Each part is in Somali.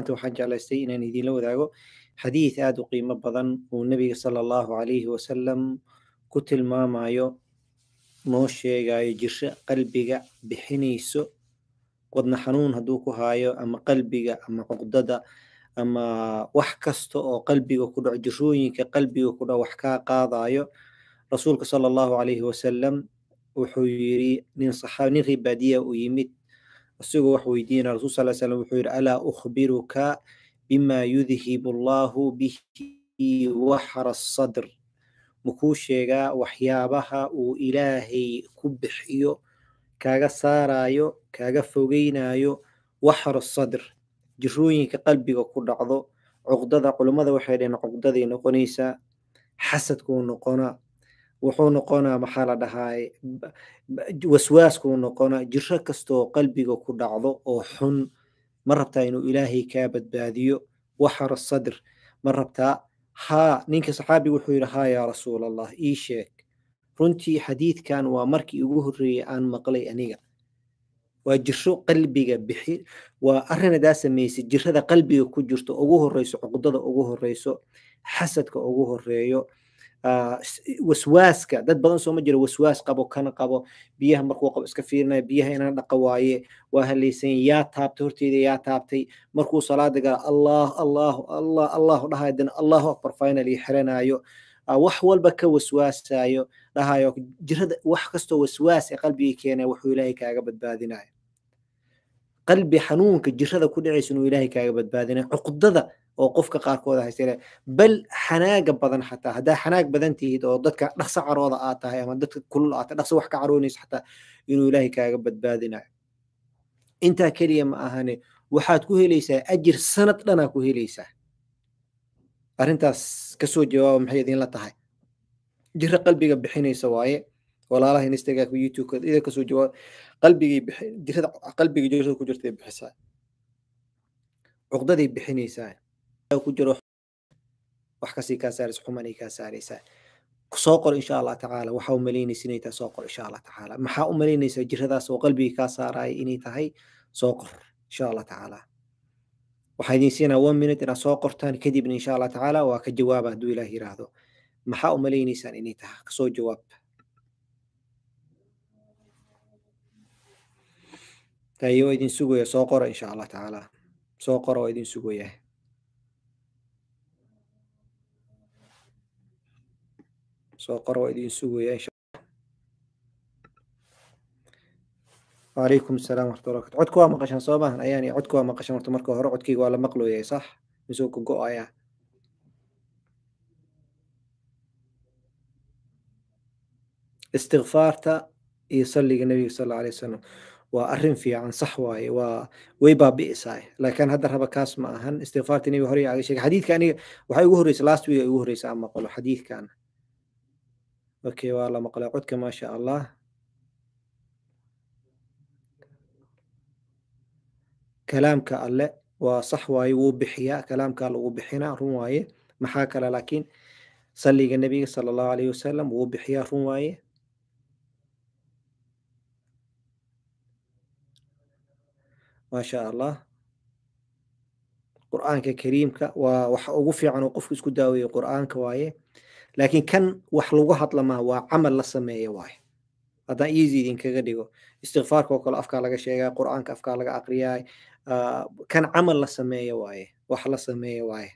maanta waxaan jeclaystay inaan idiinla wadaago xadiid aad u qiimo badan uu nebiga sala allahu calayhi wasalam ku tilmaamayo noo sheegaayo jirsho qalbiga bixinayso wadna xanuun hadduu ku haayo ama qalbiga ama cuqdada ama wax kasta oo qalbiga ku dhaco jirooyinka qalbiga ku dhaco wax kaa qaadaayo rasuulka sala allahu calayhi wasalam wuxuu yiri nin saxaabi nin ribaadiya ah u yimid isagoo wax weydiina rasul sal slam wuxuu yidhi alaa ukhbiruka bima yudhib allahu bihi waxra sadr makuu sheegaa waxyaabaha uu ilaahay ku bixiyo kaaga saaraayo kaaga fogeynaayo waxra sadr jirooyinka qalbiga ku dhacdo cuqdada culummada waxay dhaheen cuqdaday noqonaysaa xasadkuu noqonaa wuxuu noqonaa maxaa la dhahaay waswaaskuu noqonaa jiro kastoo qalbiga ku dhacdo oo xun ma rabtaa inuu ilaahay kaa badbaadiyo waxara sadr ma rabtaa haa ninka saxaabiga wuxuu yidhi haa yaa rasuul allah ii sheeg runtii xadiidkan waa markii ugu horreeyey aan maqlay aniga waa jiro qalbiga bixi waa arrin hadaa samaysay jirada qalbiga ku jirto ugu horeyso cuqdada ugu horreyso xasadka ugu horreeyo waswaaska dad badan soo ma jiro waswaas qabo kana qabo biyaha markuu qabo iska fiirinaya biyaha inaan dhaqa waaye waa halaysan yaa taabtay horteeda yaa taabtay markuu salaada gala allah allahu allah allahu dhahayo dana allahu akbar finally xiranaayo wax walba ka waswaasayo dhahayo jirada wax kastoo waswaas ee qalbigii keenaya wuxuu ilaahay kaaga badbaadinaya qalbi xanuunka jirada ku dhacaysa inuu ilaahay kaaga badbaadinaya cuqdada oo qofka qaarkooda haysale bal xanaaga badan xataa haddaa xanaag badan tihid oo dadka dhaqso carooda aad tahay ama dadka kulul aad tahay dhaqso wax ka caroonayso xataa inuu ilaahay kaaga badbaadinayo intaa keliya ma ahane waxaad ku helaysaa ajir sanad dhanaa ku helaysaa arrintaas kasoo jawaaba maxay idinla tahay jiro qalbiga bixinaysa waaye walaalaha instagram youtube ida kasoo jawaaba qalbigay jirada qalbiga jirada ku jirtay bixisaa cuqdaday bixinaysaa ku jiro wax kasii kaa saaraysa xumanay kaa saaraysaa soo qor insha allah tacaala waxaa u inay tahay soo qor insha allah tacaala maxaa u malaynaysaa jiradaas oo qalbiga kaa saaraya inay tahay soo qor insha allah tacaala waxaa idin siinaa one minute inaad soo qortaan kadibna insha allah tacaala waa ka jawaaba hadduu ilaah yiraahdo maxaa u inay tahay kasoo jawaab tayo idin sugaya soo qora insha allah tacaala soo qora oo idin sugaya soo qoro oo idin sugaya insha وعليكم السلام ورحمة الله وبركاته عدكوا مقشن صوبا يعني عدكوا مقشن ورت مركو هر عدكي ولا مقلو يا صح مسوك جو يا استغفارتا يصلي النبي صلى الله عليه وسلم وأرن في عن صحواي ويبا بئساي لكن هذا ربا كاس ما أهن استغفارتني وهري على شيء حديث كان وحي وهريس لاست وي وهريس أما قالوا حديث كان okay waa la maqlay codka maasha allah kalaamka alle waa sax waaye wuu bixiyaa kalaamka alle wuu bixinaa run waaye maxaa kale laakiin salliga nebiga sala allahu alayh wasalam wuu bixiyaa run waaye maasha allah qur-aanka kariimka waa waxa ugu fiican oo qofku isku daaweeye qur-aanka waaye laakiin kan wax lagu hadla maa waa camal la sameeya waay haddaan easy idinkaga dhigo istikfaarka oo kale afkaa laga sheegaa qur'aanka afkaa laga aqriyaa ah, kan camal la sameeya waaye wax la sameeya waaye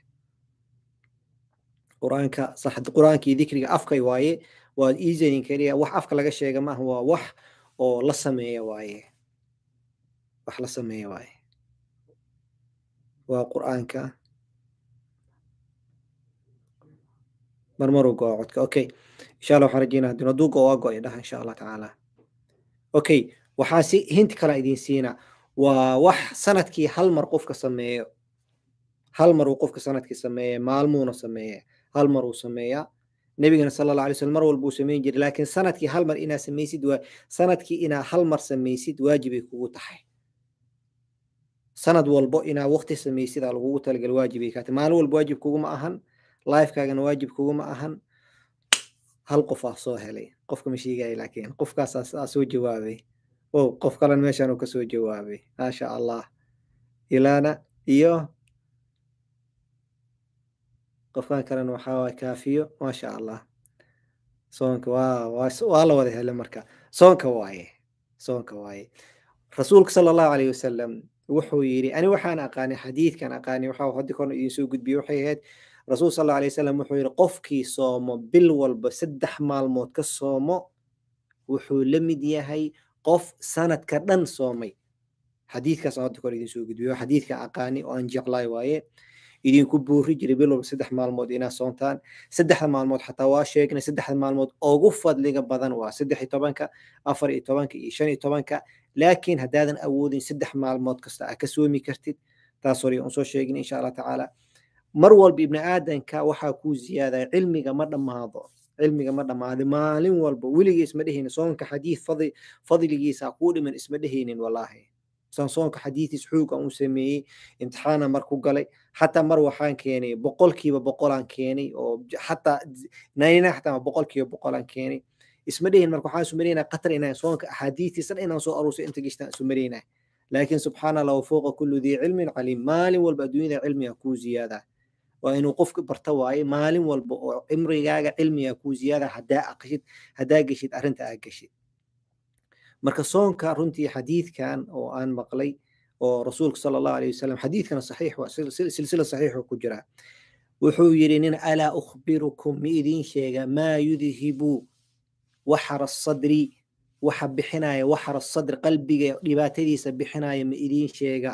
qur'aanka saxd qur'aankii dikriga afkay waaye waa easy idinkaga dhigaa wax afka laga sheega maaha waa wax oo la sameeya waaye wax la sameeya waaye waa qur'aanka marmaruu go-o codka okay insha alla waxaan rajeynaa haduu hadduu go-oa go-ay dhaha insha allah tacaala okay waxaa si hint kala idin siina waa wax sanadkii hal mar qofka sameeyo hal mar uu qofka sanadkii sameeye maalmuuna sameeye hal mar uu sameeyaa nebigana sala allah alay slm mar walba uu samayn jiray laakiin sanadkii hal mar inaa samaysid sanadkii inaa hal mar samaysid waajibay kugu tahay sanad walbo inaa wakti samaysidaa lagugu talagal waajibay kaata maalin walba waajib kuguma ahan lifekaagana waajib kuguma ahan hal qof a soo helay qofka ma sheegaya laakiin qofkaasaa soo jawaabay o qof kalen meeshaanuu kasoo jawaabay maasha allah ilaana iyo qofkan kalena waxaaway kaafiyo maasha allah soonka waa la wada hele marka soonka waaye soonka waaye rasuulka sala allahu alayh wasalam wuxuu yidhi ani waxaan aqaanay xadiidkan aqaanay waxaa hadi korna idiin soo waxay ahayd rasuul sal alay wasalam wuxuu yidhi qofkii soomo bil walba saddex maalmood ka soomo wuxuu la mid yahay qof sanadka dhan soomay xadiidkaas aan hadda kor idin soo gudbiyo xadiidka aqaani oo aan jeclaay waaye idinku boori jiray bil walba saddex maalmood inaa soontaan saddexda maalmood xataa waa sheegnay saddexda maalmood ugu fadliga badan waa saddex iyo tobanka afar iyo tobanka iyo shan iyo tobanka laakiin haddaadan awoodin saddex maalmood kasta aa ka soomi kartid taas hore aan soo sheegin insha allah tacaala mar walba ibni aadanka waxaa ku ziyaada cilmiga ma dhammaado cilmiga ma dhammaado maalin walba weligiis ma dhehaynin soonka xadiid fadligiisa kuu dhiman isma dhehaynin walaahi saan soonka xadiidkiis xoogan u sameeyey imtixaana mar ku galay xataa mar waxaan keenay boqolkiiba boqolaan keenay oo xataa xataa boqolkiiba boqolaan keenay isma dhehin marka waxaan sumaraynaa qatar inaan soonka axaadiidtiis dhan inaan soo aruursay inta gishtaan sumaraynaa laakiin subxaana allah wafuuqa kullu dii cilmin caliim maalin walba adduunyada cilmiga kuu ziyaadaa waa inuu qofka barta waaye maalin walba oo cimrigaaga cilmiga ku ziyaada hadaa aqshid hadaa geshid arinta aa geshid marka soonka runtii xadiidkan oo aan maqlay oo rasuulka sala allahu alayh wasalam xadiidkana saxiix waa silsila saxiix ku jira wuxuu yidhi nin alaa ukhbirukum mi idiin sheega maa yudhibu waxara sadri waxa bixinaya waxara sadri qalbiga dhibaatadiisa bixinaya ma idiin sheega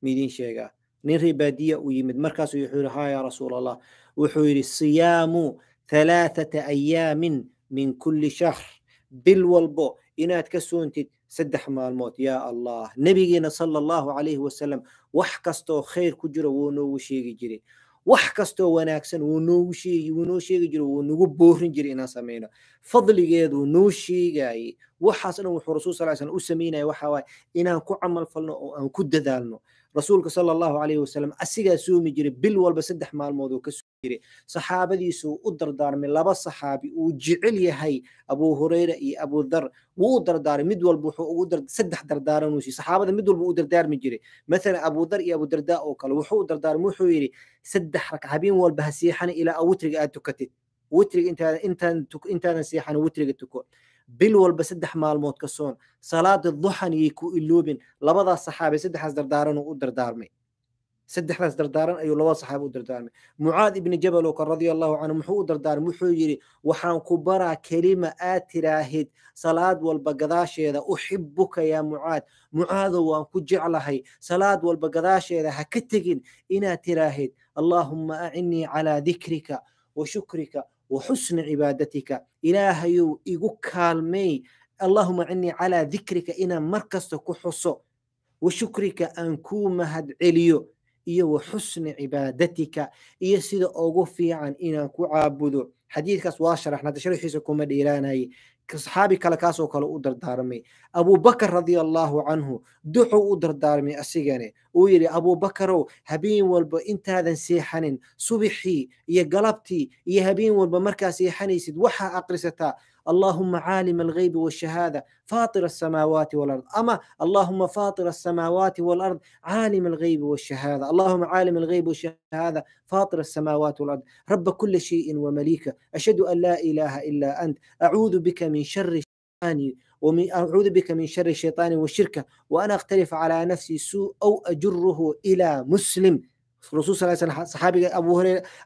ma idiin sheegaa نري بادية ويمد مركز ويحور ها يا رسول الله وحور الصيام ثلاثة أيام من كل شهر بالوالبو إنا تكسو أنت سدح مع الموت يا الله نبينا صلى الله عليه وسلم وحكستو خير كجر ونو شيء جري وحكستو وناكسن ونو شيء ونو شيء جري ونو بوهر جري إنا سمينا فضل جيد ونو شيء جاي وحسن وحرسول صلى الله عليه وسلم أسمينا وحواي إنا كعمل فلنا أو كدذالنا rasuulka sala allahu calayhi wasalam asigaa soomi jiray bil walba saddex maalmood uu ka soomi jiray saxaabadiisuu u dardaarmay laba saxaabi uu jecel yahay abuu hureyra iyo abuu dar wuu u dardaaray mid walba wuxuu ugu saddex dardaaranuu siiy saxaabada mid walba u dardaarmi jiray mathalan abuu dar iyo abuu dardaa oo kale wuxuu u dardaarmay wuxuu yidhi saddex rag habeen walba ha seexana ilaa witriga aad tukatid witriga intaadan seexana witriga tuko bil walba saddex maalmood ka soon salaada duxan yay ku iloobin labadaas saxaabe saddexaas dardaaran u dardaarmay saddexdaas dardaaran ayuu labada saxaabe u dardaarmay mucaad ibni jabal oo kan allahu canhu muxuu u dardaarmay wuxuu yidhi waxaan ku baraa kelima aad tiraahid salaad walba gadaasheeda uxibuka yaa mucaad mucaado waan ku jeclahay salaad walba gadaasheeda ha ka tegin inaad tiraahid allaahumma acinnii calaa dikrika wa shukrika wa xusni cibaadatika ilaahayow igu kaalmeey allahuma cinii calaa dikrika inaan mar kasta ku xuso wa shukrika aan kuu mahad celiyo iyo wa xusni cibaadatika iyo sida ugu fiican inaan ku caabudo xadiidkaas waa sharaxna sharxiisa kuma dheeraanaye saxaabi kale kaasoo kale u dardaarmay abuubakar radia allaahu canhu duxuu u dardaarmay asigane uu yidhi abuubakarow habeen walba intaadan seexanin subixii iyo galabtii iyo habeen walba markaa seexanaysid waxaa akrisataa اللهم عالم الغيب والشهادة فاطر السماوات والأرض أما اللهم فاطر السماوات والأرض عالم الغيب والشهادة اللهم عالم الغيب والشهادة فاطر السماوات والأرض رب كل شيء ومليكه أشهد أن لا إله إلا أنت أعوذ بك من شر الشيطان ومن أعوذ بك من شر الشيطان والشركة وأنا أختلف على نفسي سوء أو أجره إلى مسلم صلى الله عليه وسلم صحابي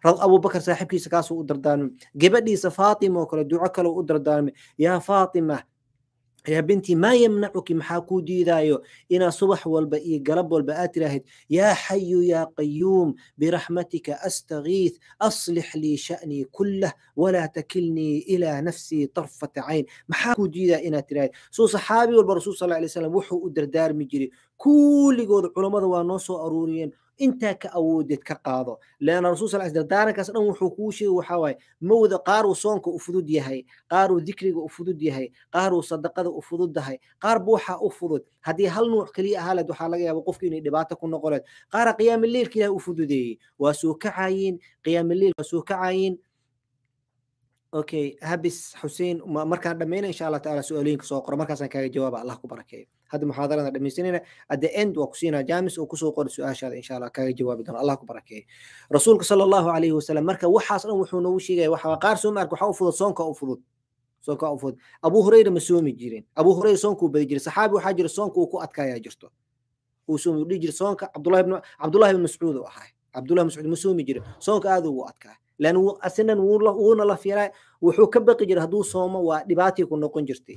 ابو بكر صاحب كيس كاسو ودردانم قبلي فاطمه وكل دعكل ودردانم يا فاطمه يا بنتي ما يمنعك محاكودي دي دايو إنا صبح والبئي قلب والبئات راهد يا حي يا قيوم برحمتك أستغيث أصلح لي شأني كله ولا تكلني إلى نفسي طرفة عين محاكودي دي إنا تراهد سو صحابي والبرسول صلى الله عليه وسلم وحو أدردار مجري كل قوض علماء دوا نوسو أروريين intaa ka awoodeed ka qaado leanna rasul sal sl daarankaas dhan wuxuu kuu sheegi waxaa mawda qaar soonka u fudud yahay qaar dikriga u fudud yahay qaaruu sadaqada u fududdahay qaar buuxa u fudud haddii hal nuuc keliya ahaaleed waxaa laga yaaba qofku inay dhibaato ku noqoleed qaara qiyaamaleilka ilahi u fududeeyey waa soo kacayiin qiyaamaleil waa soo kacayiin okay habis xusein markaan dhammayna insha allah taala su-aalooyinka soo qoro markaasaan kaaga jawaaba allah ku barakeeyo hadda muxaadarada dhamaystinayna at the end waa kusiinaa jaamis oo kusoo qori su-aashaada insha allah kaga jawaabi doona allah ku barakeeyo rasuulka sala allahu alayhi wasalam marka waxaas dhan wuxuu noogu sheegaya waxa qaar soo maarka waxaa u fudud soonka u fudud soonka u fudud abu hurayra ma soomi jirin abu hurayra soonkuu badi jiray saxaabi waxaa jira soonka uu ku adkaayaa jirto uu soomi dhihi jira soonka cabdullahi bn cabdullahi bn mascuud uu ahay cabdullahi mascuud ma soomi jirin soonka aad ugu adkaa لأن أسنن وونا الله في راي وحو كبقي جرى هدو صوما ودباتي كون نقون جرتي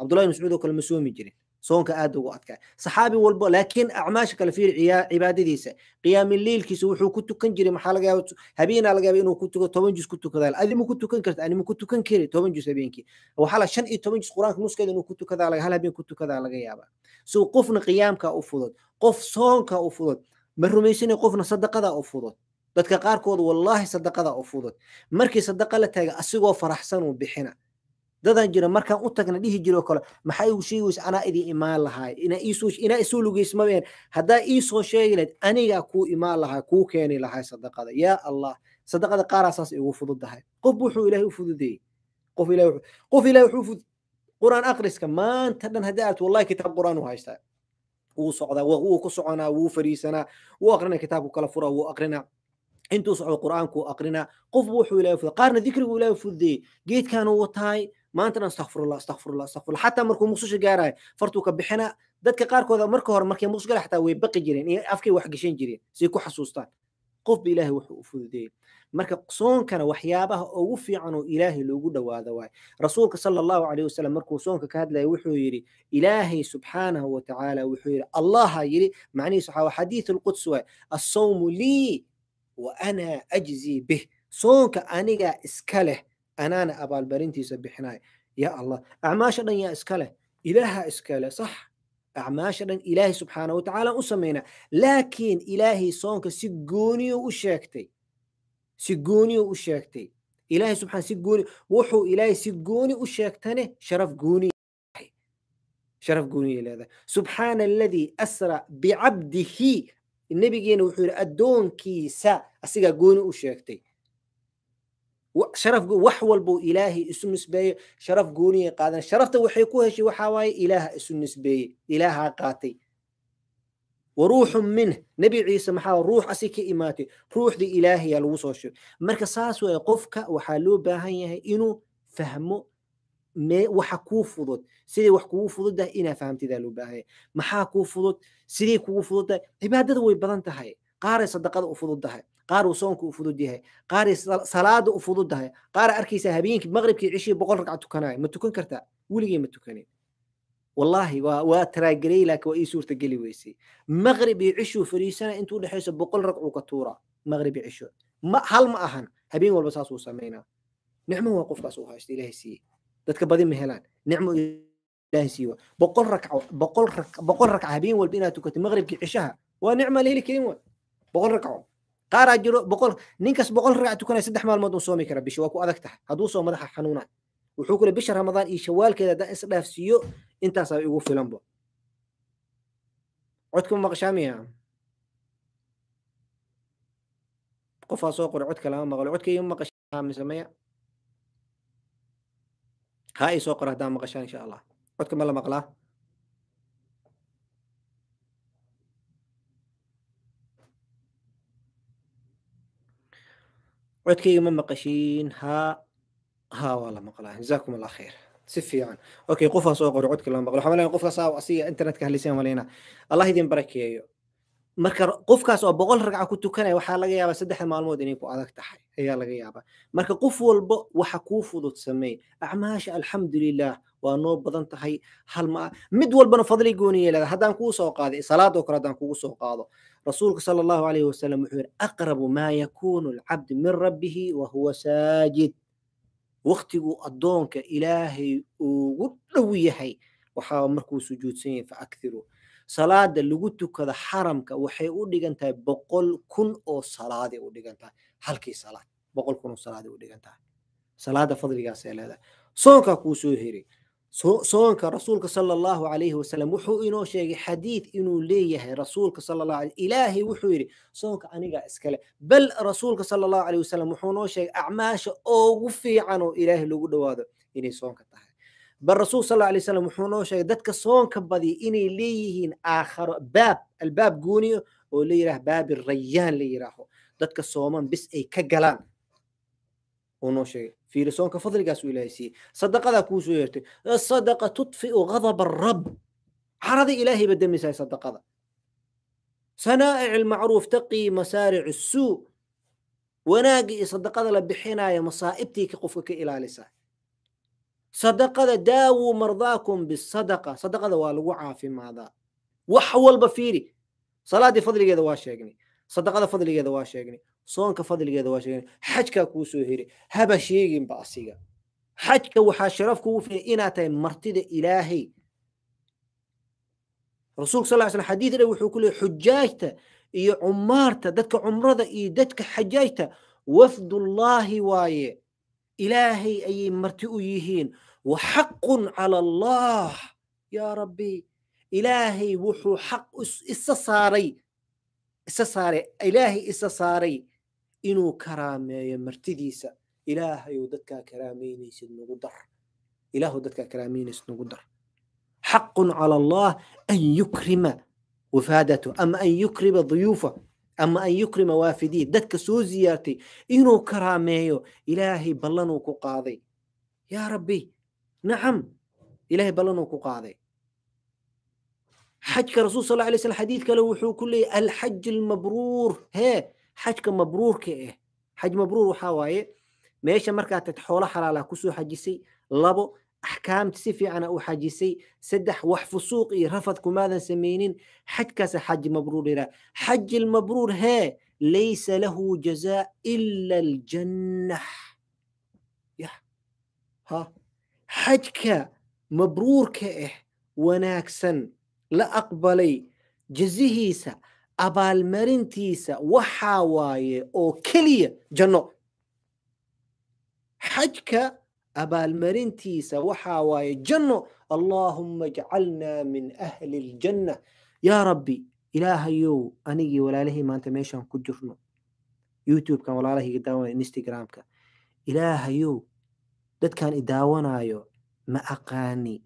عبد الله بن مسعود وكل مسومي جرين soonka aad ugu adkaa saxaabi walba laakiin acmaasha kale fiir cibaadadiisa qiyaamin leylkiisa wuxuu ku tukan jiray maxaa laga yaaba habeenaa laga yaaba inuu ku toban juz ku tukadaa adimu ku tukan karta anima ku tukan kari toban juz habeenkii waxaa shan iyo toban juz qur-aanka nuskeeda inuu ku tukadaa laga hal habeen ku tukadaa laga yaabaa so qofna qiyaamkaa u fudud qof soonkaa u fudud ma rumaysanay qofna sadaqadaa u fudud dadka qaarkood wallaahi sadaqadaa u fudud markii sadaqa la taaga asigoo faraxsanuu bixina dadan jira markaan u tagna dhihi jiro kale maxay u sheegeysa anaa idii imaan lahaay inaa isuu lugeysmabeen haddaa iisoo sheegi lahayd anigaa kuu imaan lahaa kuu keeni lahaay sadaqada yaa allah sadaqada qaaraasaas ay ugu fududahay qof wuxuu ilaahay u fududeeyey qof ilahay qof ilahay wuxuu fudud qur'aan akhriska maanta dhan haddii aad wallahi kitaab qur'aan u haystaa wuu socdaa wuu ku soconaa wuu fariisanaa wuu akrinaa kitaabku kala furaa wuu akrinaa intuu socdo qur'aanku akrinaa qof wuxuu ilaahay fududeey qaarna dikrigu ilaahay fududeeyey geedkaanu wataay maantana astaqfirullah astaqfirullah astaqfirullah xataa markuu muqdisho gaarayo fartuu ka bixina dadka qaarkooda marka hore markay muqdisho gaara xataa way baqi jireen iyo afkay wax gashan jireen say ku xasuustaan qof ba ilaahay wuxuu u fududeeyey marka soonkana waxyaabaha ugu fiican oo ilaahay loogu dhowaado waaye rasuulka sala allahu calayhi wasalam markuu soonka ka hadlaya wuxuu yidhi ilaahay subxaanahu wa wuxuu yidhi allaha yidhi macnihiisu waxaa xadiithu lquds waaye assawmu lii wa ana ajzii bih soonka anigaa iska leh anaana abaalmarintiisa bixinay ya allah acmaasha dhan yaa iskale ilaaha iskale sax acmaasha dhan ilaahay subxaana watacaala u samayna laakiin ilaahay soonka si gooniyo u sheegtay si gooniyo u sheegtay ilaahay subxaan si gooni wuxuu ilaahay si gooni u sheegtane sharaf gooni sharaf gooniyay leedahay subxaana aladii asra bicabdihi nabigeena wuxuu yidhi addoonkiisa asigaa gooni u sheegtay sharaf wax walbuu ilaahay isu nisbeeye sharaf gooniya qaadan sharafta waxay ku heshay waxaa waaye ilaaha isu nisbeeye ilaahaa qaatay wa ruuxu minh nebi ciise maxaa ruux asi ka imaatay ruuxdii ilaahayaa lagu soo sheegay marka saas waye qofka waxaa loo baahan yahay inuu fahmo waxa kuu fudud siday wax kugu fududdahay inaa fahamtidaa loo baahan maxaa kuu fudud siday kugu fududdahay cibaadada way badan tahay qaaray sadaqada u fududtahay qaaruu soonku u fudud yahay qaaray salaada u fududtahay qaara arkaysa habeenkii maqribkii cishii boqol ragca tukanaya ma tukan kartaa weligey ma tukanin wallaahi waa waa taraagelay laakiin waa ii suurta geli weysay maqrib cishuu fariisana intuu dhexayso boqol ragcuu ka tuura maqrib cisho ma hal ma ahan habeen walba saasuu samaynaa nicmo waa qofkaas uu haysta ilaahay siiyey dadka badi ma helaan nicmo ilaahay siiyo boqol ragca boqol ragca habeen walba inaad tukato maqribkii cishaha waa nicma la heli karin waa boqol ragco qaaraa jiro boqol ninkaas boqol ragc tukanay saddex maalmood un soomi kara bishi waa ku adag tahay hadduu soo madaxa xanuunaa wuxuu kule bisha ramadaan iyo shawaalkeeda haddaan isdhaafsiiyo intaasaa igu filanbo codka ma maqashaamaya qofaa soo qoray codka lama maqlo codkayga ma maqashaa mise maya haa ii soo qora haddaan maqashaan insha allah codka ma la maqlaa codkayga ma maqashiin haa haa waa maqlaa jazakum allah khayr si fiican okay qofaa soo qoro codka lama maqlo waxaan malaya qofkaas asiga internetka halisaan malayna allah idin barakeeyo marka qofkaas oo boqol ragca ku tukanaya waxaa laga yaabaa saddexda maalmood inay ku adag tahay ayaa laga yaabaa marka qof walba waxa kuu fudud samey acmaasha alxamdulilah waa noo badan tahay halma mid walbana fadli gooniyeelada haddaan kuu soo qaaday salaad oo kale haddaan kugu soo qaado rasuulku sal allahu alayh wasalam wuxuu yidhi aqrabu maa yakuunu alcabdu min rabbihi wa huwa saajid waktiguu addoonka ilaahay ugu dhow yahay waxaa markuu sujuudsan yahay fa akthiruu salaada lagu tukada xaramka waxay u dhigan tahay boqol kun oo salaaday u dhigan tahay halkii salaad boqol kun oo salaaday u dhigan tahay salaada fadligaasay leedahay soonkaa kuu soo heri soonka rasuulka sala allahu calayhi wasalam wuxuu inoo sheegay xadiid inuu leeyahay rasuulka sala allahu alayh ilaahay wuxuu yidhi soonka anigaa iskale bal rasuulka sala allahu alayh wasalam wuxuu noo sheegay acmaasha ugu fiican oo ilaahay lagu dhowaado inay soonka tahay bal rasuul sal allahu alayh wasalam wuxuu noo sheegay dadka soonka badiya inay leeyihiin aakharo baab albaab gooniyo oo la yidhaah baabi rayaan la yidhaaho dadka sooman bis ay ka galaan uu noo sheegay fiirisoonka fadligaasu ilaahay siiyey sadaqadaa kuu soo yeertay asadaqa tudfiu ghadab arab xarada ilaahayba demisahay sadaqada sanaa'ic almacruuf taqii masaaric asuu wanaagga iyo sadaqada la bixinaaya masaa'ibtii ka qofka ka ilaalisaa sadaqada daawuu mardaakum bisadaqa sadaqada waa lagu caafimaadaa wax walba fiiri salaadii fadligeeda waa sheegnay sadaqada fadligeeda waa sheegnay soonka fadligeeda waa sheegnay xajkaa kuu soo heri haba sheeginba asiga xajka waxaa sharaf kugu filan inaad tahay martida ilaahay rasuulka sal slam xadiid dhew wuxuu ku leeyay xujaajta iyo cumaarta dadka cumrada iyo dadka xajaajta wafdullaahi waaye ilaahay ayay marti u yihiin wa xaqun cala allah yaa rabbi ilaahay wuxuu xaq isa saaray isa saare ilaahay isa saaray inuu karaameeyo martidiisa ilaahayuu dadkaa karaameynaysid nagu dar ilaahu dadkaa karaameynaysid nagu dar xaqun cala allah an yukrima wafaadatu ama an yukrima duyuufa ama an yukrima waafidii dadka soo ziyaartay inuu karaameeyo ilaahay ballanuu ku qaaday yaa rabbi nacam ilaahay ballanuu ku qaaday xajka rasul sal lla lay slam xadiid kale wuxuu ku leeyay alxaj almabruur hee xajka mabruurka eh xaj mabruur waxaa waaye meesha markaa tagta xoolo xalaalaa kusoo xajisay labo axkaamta si fiicana u xajisay saddex wax fusuuq iyo rafad kumaadan sameynin xajkaasa xaj mabruur iraa xaj almabruur hee laysa lahu jazaa ila aljannah ya ha xajka mabruurka ah wanaagsan la aqbalay jazihiisa abaalmarintiisa waxaa waaye oo keliya janno xajka abaalmarintiisa waxaa waaye janno allaahumma jcalnaa min ahli اljanna yaa rabbi ilaahayow anigii walaalahii maanta meeshaan ku jirno youtubekan walaalahayga daawanaya instagramka ilaahayow dadkan i daawanaayo ma aqaani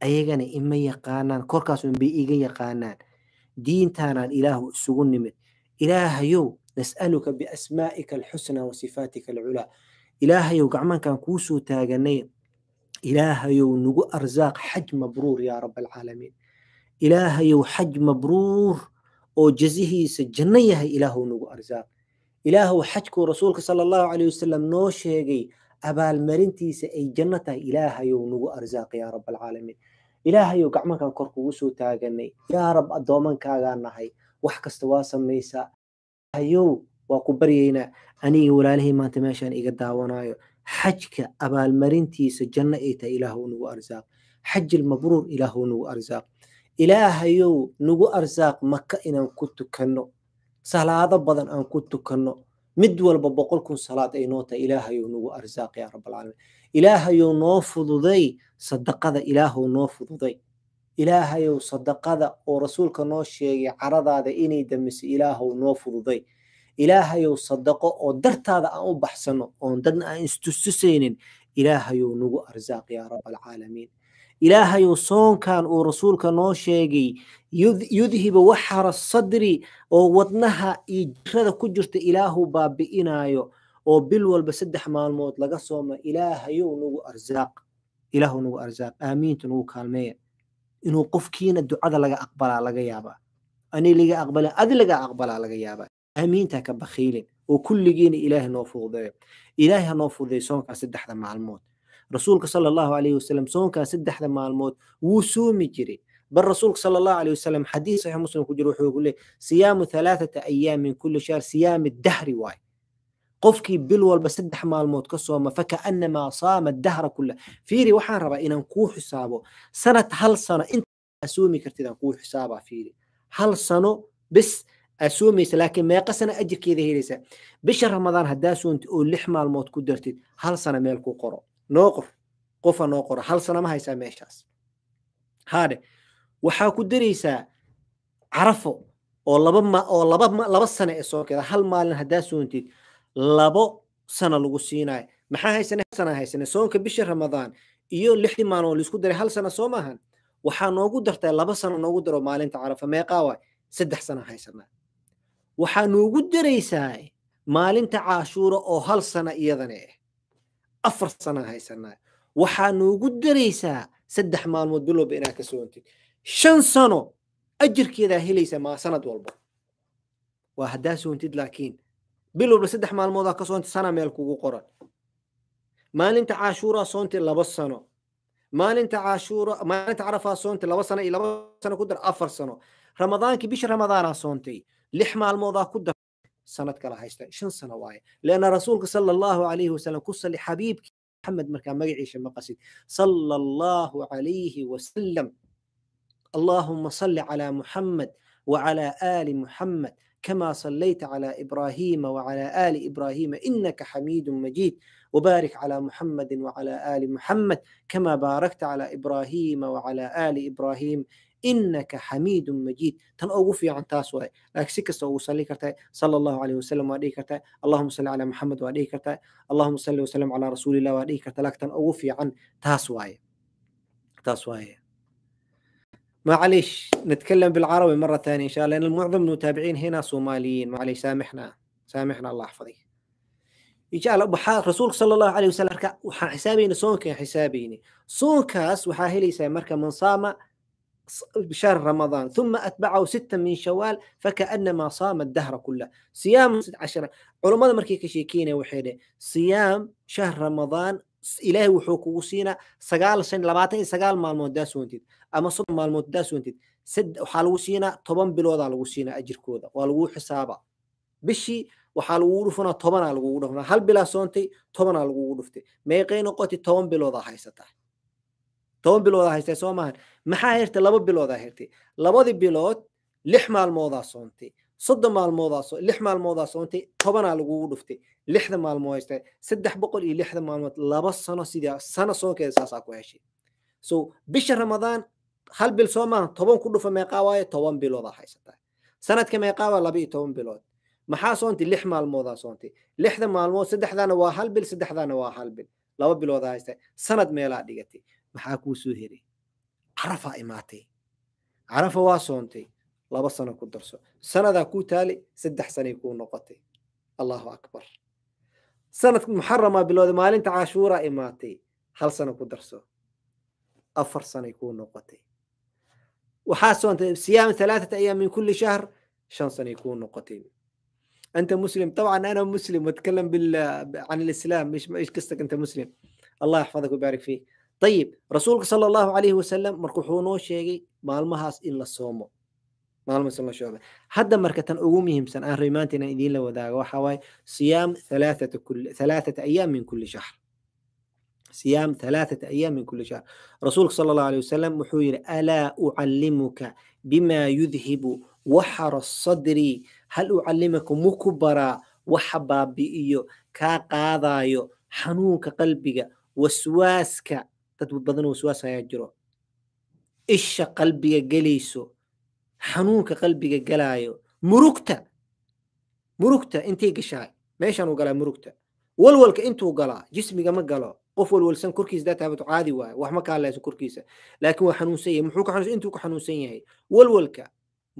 ayagana ima yaqaanaan korkaas korkaasunbay iga yaqaanaan diintaanaan ilaahu isugu nimid ilaahayow nas'aluka biasmaa'ika alxusna wa sifaatika alculaa ilaahayow gacmaankan kuusoo taaganay ilaahayow nagu arsaaq xaj mabruur yaa rab alcaalamiin ilaahayow xaj mabruur oo jazihiisa janno yahay ilaahow nugu arsaaq ilaahow xajkuu rasuulka sala allahu calayh wasalam noo sheegay abaalmarintiisa ay janno tahay ilaahayow nagu arsaaq yaa rabbaalcaalamiin ilaahayow gacmankan kor kugu soo taaganay yaa rab addoomankaagaa nahay wax kasta waa samaysaa ilahayow waa ku baryaynaa anigi walaalihii maanta meeshaan iga daawanaayo xajka abaalmarintiisa janno ay tahay ilaahow nagu arsaaq xajilmabruur ilaahow nagu arsaaq ilaahayow nagu arsaaq maka inaan ku tukanno salaado badan aan ku tukanno mid walba boqol kun salaad ay noo tahay ilaahayu nagu arsaaq yaa alcaalamiin ilaahayou noo fududay sadaqada ilaahow noo fududay ilaahayow sadaqada oo rasuulka noo sheegay caradaada inay damiso ilaahow noo fududay ilaahayow sadaqo oo dartaada aan u baxsano oon dadna aan istustusaynin ilaahayou nagu arsaaq yaa alcaalamiin ilaahayou soonkan uu rasuulka noo sheegay yudhiba waxara sadri oo wadnaha iyo jirada ku jirta ilaahu baabi'inaayo oo bil walba saddex maalmood laga sooma ilaahayow nagu arsaaq ilaahu nagu arsaaq aamiinta nagu kaalmeeya inuu qofkiina ducada laga aqbalaa laga yaabaa ani liga aqbala adi laga aqbalaa laga yaabaa aamiinta ka bakhiilin oo kulligiina ilaahay noo fududeeyo ilaahay ha noo fududeeyo soonkaa saddexda maalmood رسولك صلى الله عليه وسلم سون كان سد سدح مع الموت وسوم جري بل رسولك صلى الله عليه وسلم حديث صحيح مسلم كجروح يقول لي صيام ثلاثة أيام من كل شهر صيام الدهر واي قفكي بالول بسدح مع الموت كسوما فكأنما صام الدهر كله في وحان ربا إن نكو حسابه سنة هل سنة انت أسومي كرتدا نكو حسابه فيري هل سنة بس أسومي لكن ما يقصنا أجي كذا هي ليس بشهر رمضان هداسو انت أول لحمة الموت كدرتي هل سنة ملكو قرأ noo qor qofa noo qora hal sana ma haysaa meeshaas haadhe waxaa ku daraysaa carafo oo laba oo laba laba sana ee soo hal maalin haddaa soontid labo sana lagu siinayo maxaa haysanay sana haysanay soonka bisha ramadaan iyo lixdii maalin oo laisku daray hal sana soo maahan waxaa noogu dartaa laba sana noogu daro maalinta carafa meeqaa waay saddex sana haysanaa waxaa noogu daraysaa maalinta caashuura oo hal sana iyadana ah afar sana haysanaa waxaa noogu daraysaa saddex maalmood bilowba inaa ka soontid shan sano ajirkeedaa helaysa maa sanad walba waa haddaa soontid laakiin bilowba saddex maalmoodaa ka soonti sana meel kugu qoran maalinta caashuuraa soonti laba sano maalinta caashuura maalinta carafaa soontay laba sano iyo laba sano ku dar afar sano ramadaankii bisha ramadaanaa soontay lix maalmoodaa ku dar سند كلا هايستا شن سنة واي لأن رسولك صلى الله عليه وسلم قص لحبيبك محمد مركا يعيش المقاسد صلى الله عليه وسلم اللهم صل على محمد وعلى آل محمد كما صليت على إبراهيم وعلى آل إبراهيم إنك حميد مجيد وبارك على محمد وعلى آل محمد كما باركت على إبراهيم وعلى آل إبراهيم إنك حميد مجيد تن أوقف يا عن تاسوى لك صلى الله عليه وسلم وعليك اللهم صل على محمد وعليك اللهم صل وسلم على رسول الله وعليك لك تن أوقف عن تاسوى تاسوى معليش نتكلم بالعربي مرة ثانية إن شاء الله لأن معظم المتابعين هنا صوماليين معليش سامحنا سامحنا الله يحفظك إن شاء الله رسول صلى الله عليه وسلم وحسابيني صونك يا حسابيني وحا وحاهلي سامرك من صام بشهر رمضان ثم أتبعه ستا من شوال فكأنما صام الدهر كله صيام عشرة علماء مركي كشيكينة وحيدة صيام شهر رمضان إله وحوك وسينا سقال سن لباتي سقال مال داس وانتد أما صد مال داس وانتد سد وحال وسينا طبان بلود على سينا أجر كودا والو حسابا بشي وحال ورفنا dhufanaa tobanaa lagugu هل بلا سونتي soontay tobanaa lagugu dhuftay meeqay noqotay toban biloodaa toban biloodaa haystee soo maahan maxaa hertay laba biloodaa hertay labadii bilood lix maalmoodaa soontay soddon maalmoodaa lix maalmoodaa soontay tobanaa lagugu dhuftay lixda maalmoo haystee saddex boqol iyo lixda maalmood laba sano sidaa sano soonkeeda saasaa ku heshay so bisha ramadaan hal bil soo maahan toban ku dhufa meeqaa waaye toban biloodaa haysataa sanadka meeqaa laba iyo toban bilood maxaa soontay lix maalmoodaa soontay lixda maalmood saddexdaana waa hal bil saddexdaana waa hal bil laba biloodaa haystee sanad meelaa dhigatay maxaa kuu soo heray carafaa imaatay carafa waa soontay laba sano ku darso sanadaa kuu taalay saddex sanay kuu noqotay allaahu akbar sanadka muxaramaa bilowday maalinta cashuuraa imaatay hal sano ku darso afar sanay kuu noqotay waxaa soontay siyaam alaaata ayaam min kulli shahr shan sanay kuu noqotay أنت مسلم طبعا أنا مسلم وأتكلم بال... عن الإسلام مش إيش قصتك أنت مسلم الله يحفظك ويبارك فيك طيب رسولك صلى الله عليه وسلم مرقحونو شيغي مالمهاس إلا صومو مالما صلى الله عليه مركة مركتان أغوميهم سن أهر إيمانتنا إذين لو وحواي صيام ثلاثة, كل... ثلاثة أيام من كل شهر صيام ثلاثة أيام من كل شهر رسولك صلى الله عليه وسلم محوير ألا أعلمك بما يذهب وحر الصدر هل أعلمك مكبرا وحبابي إيو كاقاضايو قاضايو حنوك قلبك وسواسك dad badan waswaas ayaa jiro isha qalbiga gelayso xanuunka qalbiga galaayo murugta murugta intay gashaay meeshaanu galaa murugta walwalka intuu galaa jismiga ma galo qof walwalsan korkiisa daa taabato caadi waaye wax ma kaaleyso korkiisa laakiin waa xanuunsan yahay muxuu ka intuu ku xanuunsan yahay walwalka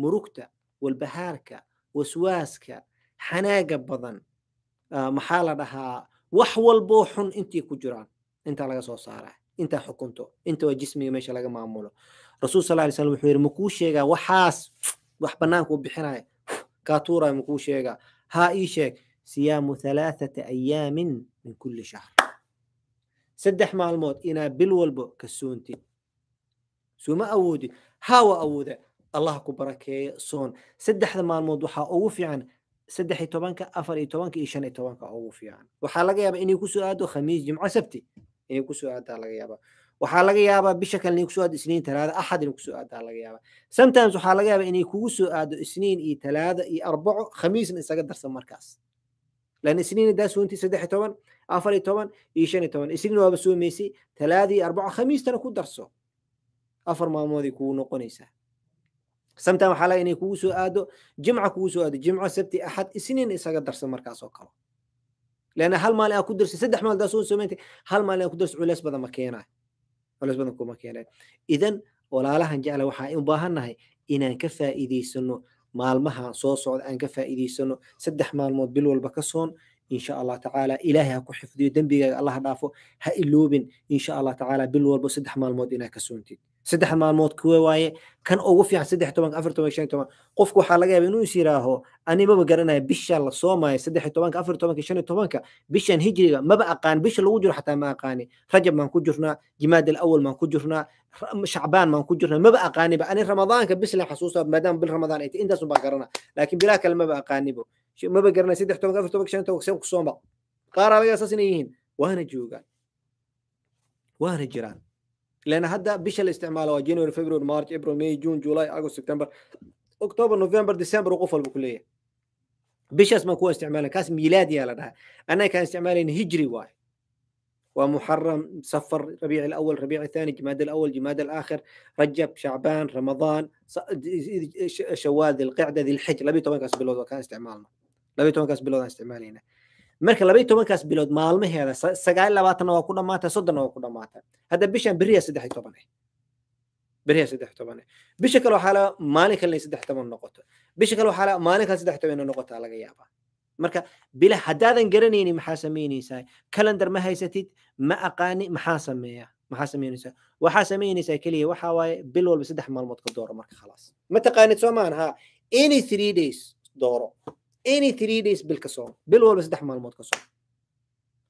murugta walbahaarka waswaaska xanaaga badan maxaa la dhahaa wax walboo xun intii ku jiraan intaa laga soo saaraa intaa xukunto inta jismiga meesha laga maamulo rasuul sal lay slam wuxuu yidhi makuu sheegaa waxaas wax banaanku u bixinaya kaatuurayo makuu sheegaa haa ii sheeg siyaamu halaathata ayaamin min kulli shahr saddex maalmood inaa bil walbo ka soontid suma awoodi haa waa awooda allah ku barakeeya soon saddexda maalmood waxaa ugu fiican saddex iyo tobanka afar iyo tobanka iyo shan iyo tobanka ugu fiican waxaa laga yaaba inay kusoo aado khamiis jimco sabti inay kusoo aaddaa laga yaabaa waxaa laga yaabaa bisha kale inay kusoo aado isniin talaada axad inay kusoo aadaa laga yaabaa sometimes waxaa laga yaabaa inay kugu soo aado isniin iyo talaada iyo arbaco khamiisna isaga darsan markaas لان سنين دا سونتي سدح تومن أفر تومن إيشان تومن سنين وابا سوي ميسي ثلاثي أربعة خميس تنا كو درسو أفر ما مودي كو نقنيسا سمتا محالا إني كو سو آدو جمعة كو سو آدو جمعة سبتي أحد سنين إساق درس مركز وكرو لان hal maalin aa ku darsa saddex maalin daa soo samaynta hal maalin aa ku darsa culays badan ma keenaa culays badan kuma keenaa idan walaalahan jecla waxaa u baahannahay inaan ka faa'iidaysano maalmaha soo socda aan ka faa'iidaysano saddex maalmood bil walba ka soon insha allah tacaala ilaahay ha ku xifdiyo dembigaaga allah dhaafo ha iloobin insha allah tacaala bil walba saddex maalmood inaa ka soontid saddex maalmood kuwe waaye kan ugu fiican saddex tobank afar tobank shan tobank qofku waxaa laga yaaba inuu is yiraaho ani maba garanaya bisha la soomayo saddex tobanka afar tobanka shan tobanka bishan hijriga maba aqaan bisha lagu jiro xataa ma aqaani rajab maan ku jirnaa jimaad alawal maan ku jirnaa shacbaan maan ku jirnaa maba aqaaniba ani ramadaanka bis la xasuusa maadaama bil ramadaan ay tahay intaasun baan garanaa laakiin bilaa kale maba aqaanibo maba garanaya saddex tobanka afar tobanka shan tobanka seen ku sooma qaaraa laga saas inay yihiin waana joogaan waana jiraan لان هذا بش الاستعمال هو جينيوري فبراير مارش ابريل ماي جون جولاي اغسطس سبتمبر اكتوبر نوفمبر ديسمبر وقفل بكليه بش اسمه كو استعمال كاس ميلادي لها انا كان استعمالي هجري واحد ومحرم صفر ربيع الاول ربيع الثاني جماد الاول جماد الاخر رجب شعبان رمضان شوال ذي القعده ذي الحج لبي تومن كاس بلوز كان استعمالنا لبي تومن كاس بلوز استعمالنا marka laba tobankaas bilood maalmaheeda sagaal labaatanna waa ku dhamaata soddonna waa ku dhamaata hadda bishan beriya saddex toban beriya saddex toban bisha kale waxaa maalin kale saddex toban noqoto bisha kale waxaa maalin kale saddex toban noqotaa laga yaabaa marka bila haddaadan garanayni maxaa samaynaysaa calendar ma haysatid ma aqaani maxaa sameeya maxaa samaynaysaa waxaa samaynaysaa keliya waxaa waaye bil walba saddex maalmood ka dooro marka khalaas ma taqaanid soo maahan ha any three days dooro any 3 days bil ka soco bil walba saddex maalmood ka soco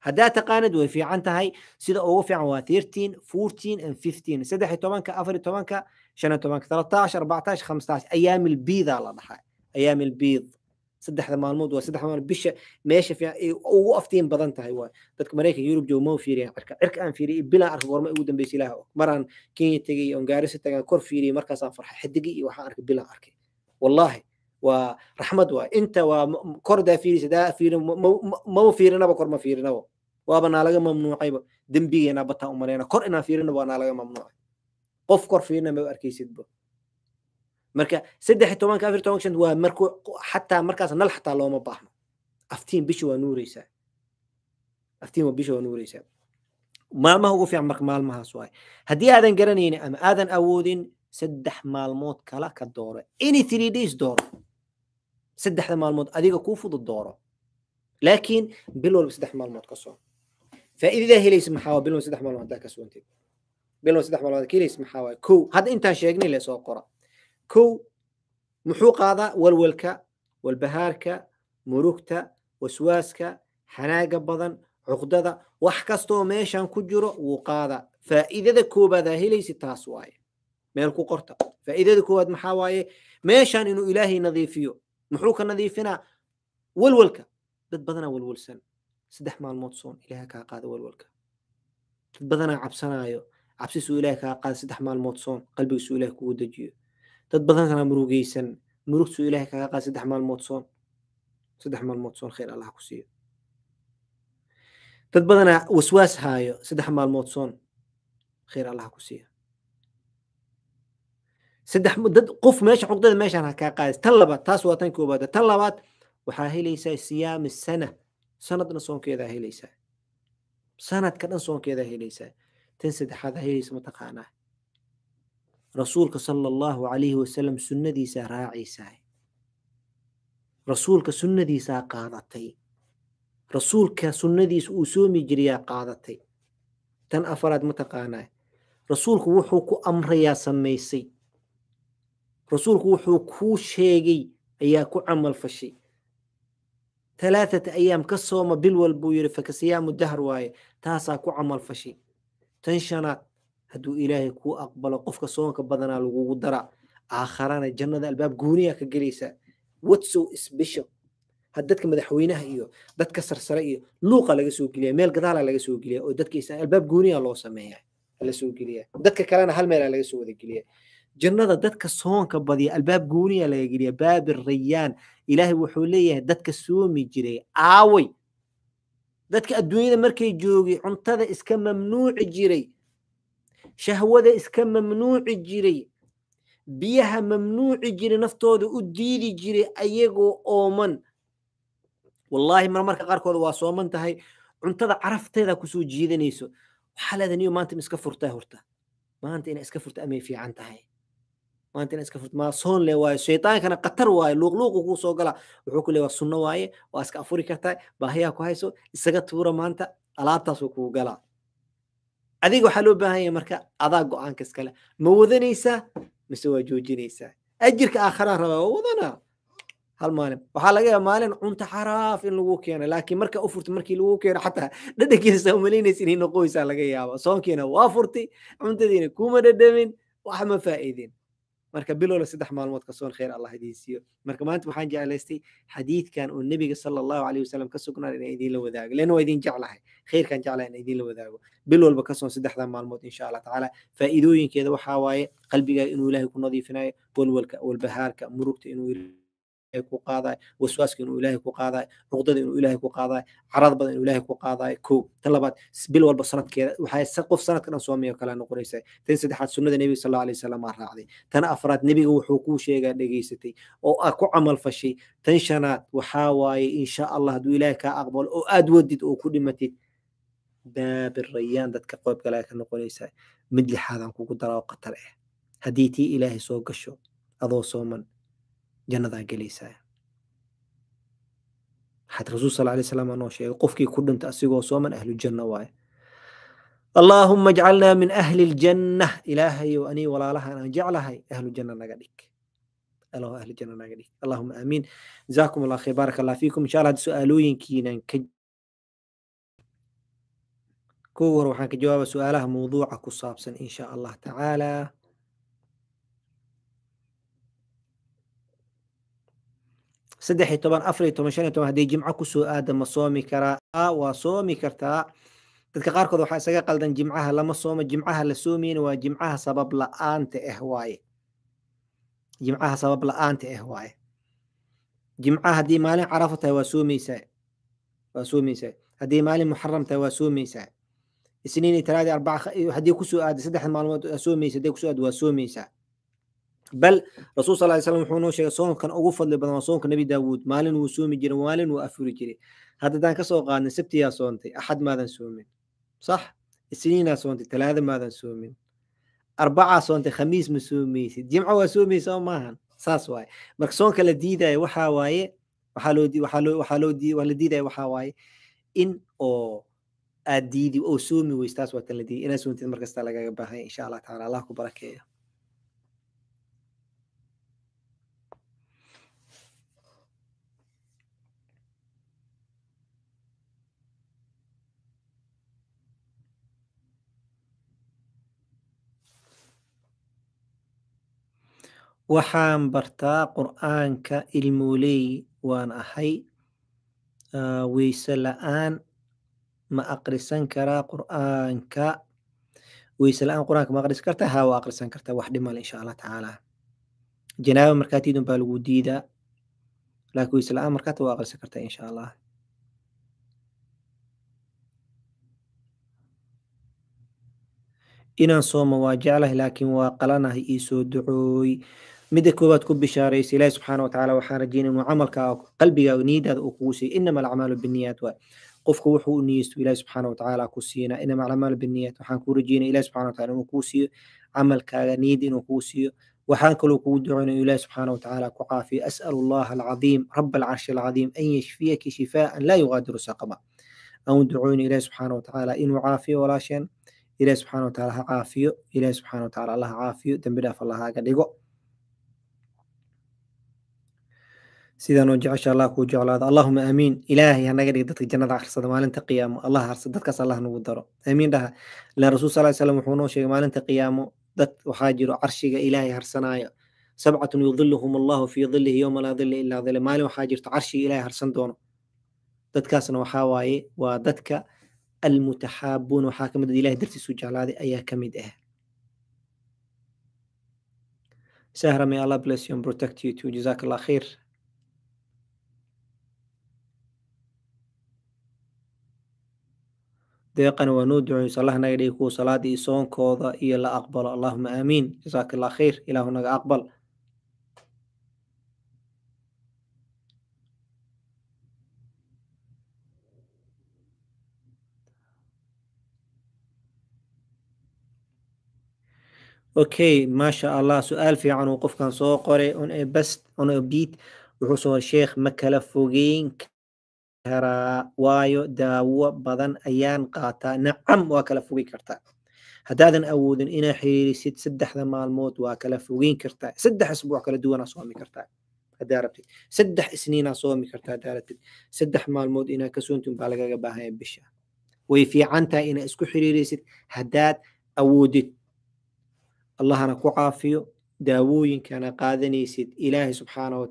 haddaa taqaanid way fiican tahay sida ugu fiican 13 14 and 15 saddex iyo tobanka afar iyo tobanka 13 14 15 ayaam ilbiidaa la dhahaa ayaam ilbiid saddexda maalmood waa saddex maalmood bisha meesha ugu aftiin badan tahay waay dadka maraykan yurub joogo ma fiiriyaan cirka cirka aan fiiriyay bilaan arka goorma ugu dambeysa ilaah og maraan kenya tegay on gaarisa tagaan kor fiiriyay markaasaan farxay xidigay iyo waxaan arkay bilaan arkay wallaahi وراحمد waa inta waa kordaa fiirisadaa fiirin maba fiirinaba kor ma fiirinaba waaba naalaga mamnuucayba dembigeena bataan u malayna kor inaan fiirinaba waa naalaga mamnuucay qof kor fiirina ma arkaysidba marka saddex tobanka afar tobanka shanta waa marku xataa markaas nal xataa looma baahno aftiin bisha waa nuureysaa aftiin waa bisha waa nuureysaa maalmaha ugu fiican marka maalmahaas waay haddii aadan garanaynin ama aadan awoodin saddex maalmood kala ka dooro any three days dooro sadexda maalmood adiga kuu fudud dooro laakiin bil walba saddex maalmood ka soo faa'iidada helaysa maxaa bil saddex maalmood haddaa ka sugantid bil saddex maalmood ka helaysa maxaa kow hadda intaan sheegnay la soo qora kow muxuu qaadaa walwalka walbahaarka murugta waswaaska xanaaga badan cuqdada wax kastaoo meeshan ku jiro wuu qaada faa'iidada koobaadaa aa helaysa taas waaye meel ku qorta faa'iidada koowaad maxaa waaye meeshan inuu ilaahay nadiifiyo muxuu ka nadiifinaa walwalka dad badanaa walwalsan saddex maalmood soon ilaah kaa qaada walwalka dad badanaa cabsanaayo cabsisuu ilaah kaa qaada saddex maalmood soon qalbigiisuu ilaah kugu dejiyo dad badanaa murugeysan murugtuu ilaah kaa qaada saddex maalmood soon saddex maalmood soon khayr allah ku siiyo dad badanaa waswaas haayo saddex maalmood soon khayr allah ku siiyo saddex dad qof meesha cuqdada meeshaan ha kaa qaadis tan labaad taas waa tan koobaad tan labaad waxaa helaysaa siyaami sana sanadna soonkeedaa helaysaa sanadka dhan soonkeedaa helaysaa tan saddexaad helaysa mataqaanaa rasuulka sala allahu calayhi wasalam sunnadiisaa raacaysaa rasuulka sunnadiisaa qaadatay rasuulka sunnadiisa uu soomi jirayaa qaadatay tan afaraad mataqaanaa rasuulku wuxuu ku amrayaa samaysay rasuulku wuxuu kuu sheegay ayaa ku camal fashay ثلاثة أيام كسوما بالول بوير فكسيام الدهر واي تاسا كو عمل فشي تنشنات هدو إلهي كو أقبل قفك سوانك بدنا لغو درا آخرانا جنة الباب قونيا كجريسة واتسو اسبيشل هددك مدحوينها إيو ددك سرسرة إيو لوقا لغا سوق ليا ميل قدالا لغا سوق ليا وددك إيسا الباب قونيا الله سميها لغا سوق ليا ددك كلانا هل ميلا لغا سوق ليا jannada dadka soonka badiya albaab gooniya laga geliya baabi rayaan ilaahay wuxuu leeyahay dadka soomi jiray aaway dadka adduunyada markay joogay cuntada iska mamnuuci jiray shahwada iska mamnuuci jiray biyaha mamnuuci jiray naftooda u diidi jiray ayagoo ooman wallaahi marmarka qaarkood waa sooman tahay cuntada carafteeda kusoo jiidanayso waxaa leeda niyo maanta in iska furtaa horta maanta ina iska furta amay fiican tahay maanta in iska furto maasoon le waayo shaytaankana khatar waayo luuqluuqu kuu soo gala wuxuu ku le waa sunno waaye waa iska afuri kartaa baahiyaa ku hayso isaga tuura maanta alaabtaasuu kugu galaa adiga waxaa loo baahan yahay marka adaa go-aanka iskale ma wadanaysaa mise waa joojinaysaa ajirka aakharaan rabaa waa wadanaa hal maalin waxaa laga yaaba maalin cunta xaraaf in lagu keeno laakiin marka u furta markii lagu keeno xataa dhadhankiisa umalaynaysa inay noqoysaa laga yaaba soonkiina waa furti cuntadiina kuma dhadhamin wax ma faa'iidin marka bilowla saddex maalmood kasoon kheyr allah idiin siiyo marka maanta waxaan jeclaystay xadiidkan oo nebiga sala allahu aleyh wasalam ka sugnaan inaan idinla wadaago leanna waa idin jeclahay kheyrkan jeclahay inaan idinla wadaago bil walba kasoon saddexda maalmood insha allah tacaala faa'iidooyinkeeda waxaa waaye qalbigaaga inuu ilaahay ku nadiifinayo walwalka walbahaarka murugta inuu ku qaadaay waswaaska inuu ilaahay ku qaadaay cuqdada inuu ilaahay ku qaadaay carada badan inuu ilaahay ku qaadaay kow tan labaad bil walba sanadkeeda waxay qof sanadka dhan soomiya kala noqonaysaa tan saddexaad sunnada nebiga sala alayhi wasalam aa raacday tan afraad nebiga wuxuu kuu sheegaa dhegaysatay oo aa ku camal fashay tan shanaad waxaa waaye insha allah hadduu ilaahay kaa aqbalo oo aad wadid oo ku dhimatid baabi rayaan dadka qoob kale ka noqonaysaa mid lixaadaan kugu daraa oo qatar ah eh. haddii tii ilaahay soo gasho adoo sooman jannada aad gelaysaa waxaad rasuul sal alay slam anoo sheegay qofkii ku dhinta asigoo sooman ahlu janna waaye allaahuma ajcalnaa min ahli iljanna ilaahayow anii walaalahan aan jeclahay ahlu janna naga dhig allahu ahlu janna naga dhig allahuma aamiin jazakum allah khayr baarak allah fiikum insha allah su-aalooyinkiinan ka kow hore waxaan ka jawaaba su-aalaha mawduuca ku saabsan insha allah tacaalaa saddexiyo toban afariyo toban shan iyo toban haddii jimco kusoo aada ma soomi karaa waa soomi kartaa dadka qaarkood waxaa isaga qaldan jimcaha lama soomo jimcaha la soomiyena waa jimcaha sabab la'aanta ah waaye jimcaha sabab la'aanta ah waaye jimcaha haddii maalin carafo tahay waa soomaysaa waa soomaysaa haddii maalin muxaram tahay waa soomaysaa isniin iyo talaada arbaca haddii kusoo aada saddexda maalmood waa haddii kusoo aada waa soomaysaa bal rasuul sal slam wuxuu noo sheegay soonkan ugu fadli badan waa soonka nabi daawuud maalin wuu soomi jiray maalin wuu afuri jiray haddadaan ka qaadnay sabtiyaa soontay axad maadan soomin sax isniinaa soontay talaada maadan soomin arbacaa soontay khamiis ma soomaysid jimco waa soomaysa oo maahan saas waaye marka soonka la diidaya waxaa waaye waxaa la diidaya waxaa waaye in oo aad diidi oo soomi weystaas waa tan la diidi inaad soontid mar lagaga baahanya insha allah tacala allah ku barakeeya Waxaan bartaa Qur'aanka ilmooley waan ahay. Ah, wayse la'aan ma aqrisan karaa Qur'aanka? Wayse la'aan Qur'aanka ma aqrisan kartaa? Haa, waa aqrisan kartaa. Wax dhimal insha Allah tacaala. Janaaba markaa tiid unbaa lagu diidaa. Laakiin wayse la'aan markaata waa akhrisan kartaa insha Allah. inaan sooma waa jeclahay laakiin waa qalanahay ii soo ducooy مدى كوبات كوب بشاريس إلهي سبحانه وتعالى وحارجين وعملك قلبي او او قوسي إنما الأعمال بالنيات وقفك وحو نيست إلهي سبحانه وتعالى كسينا إنما الأعمال بالنيات وحان كورجين الى سبحانه وتعالى عمل كا نيد أقوسي وحان كل دعونا الى سبحانه وتعالى كقافي أسأل الله العظيم رب العرش العظيم أن يشفيك شفاء لا يغادر سقما أو دعوني الى سبحانه وتعالى انو عافي ولا شين إلهي سبحانه وتعالى عافية الى سبحانه وتعالى الله عافية تنبدا فالله هاكا هكذا sidaan u jecesha allah kuu jeclaado allahuma amiin ilaahay hanaga dhig dadka jannada harsada maalinta qiyaamo allah harsad dadkaas allah nagu daro aamiin dhaha ilaan rasul sal slam wuxuu noo sheegay maalinta qiyaamo dad waxaa jiro carshiga ilaahay harsanaayo sabcatun yudiluhum allahu fii dilihi yowma laa dila ilaa dile maalin waxaa jirto carshiga ilaahay harsan doono dadkaasna waxaa waaye waa dadka almutaxaabuun waxaa kamid ah ilahay dartiisu jeclaaday ayaa kamid ah Sahra, may Allah bless you and protect you too. Jazakallah khair. deeqana waa noo duceyso allah naga dhigi kuwa salaada iyo soonkooda iyo la aqbalo allahuma aamiin jasaaka allah khayr ilaahu naga aqbal okay maasha allah su-aal fiican uu qofkan soo qoray on a best on a beat wuxuu soo sheekh ma kala fogeyn heraa waayo daawo badan ayaan qaataa nacam waa kala fogi kartaa haddaadan awoodin inaa xiriirisid saddexda maalmood waa kala fogeyn kartaa saddex asbuuc kala duwanaa soomi kartaa haddaa rabtid saddex isniinaa soomi kartaa haddaa rabtid saddex maalmood inaad ka soontin baa lagaga baahaya bisha way fiican tahay inaad isku xiriirisid haddaad awoodid allahana ku caafiyo daawooyinkana qaadanaysid ilaahi subxaana wa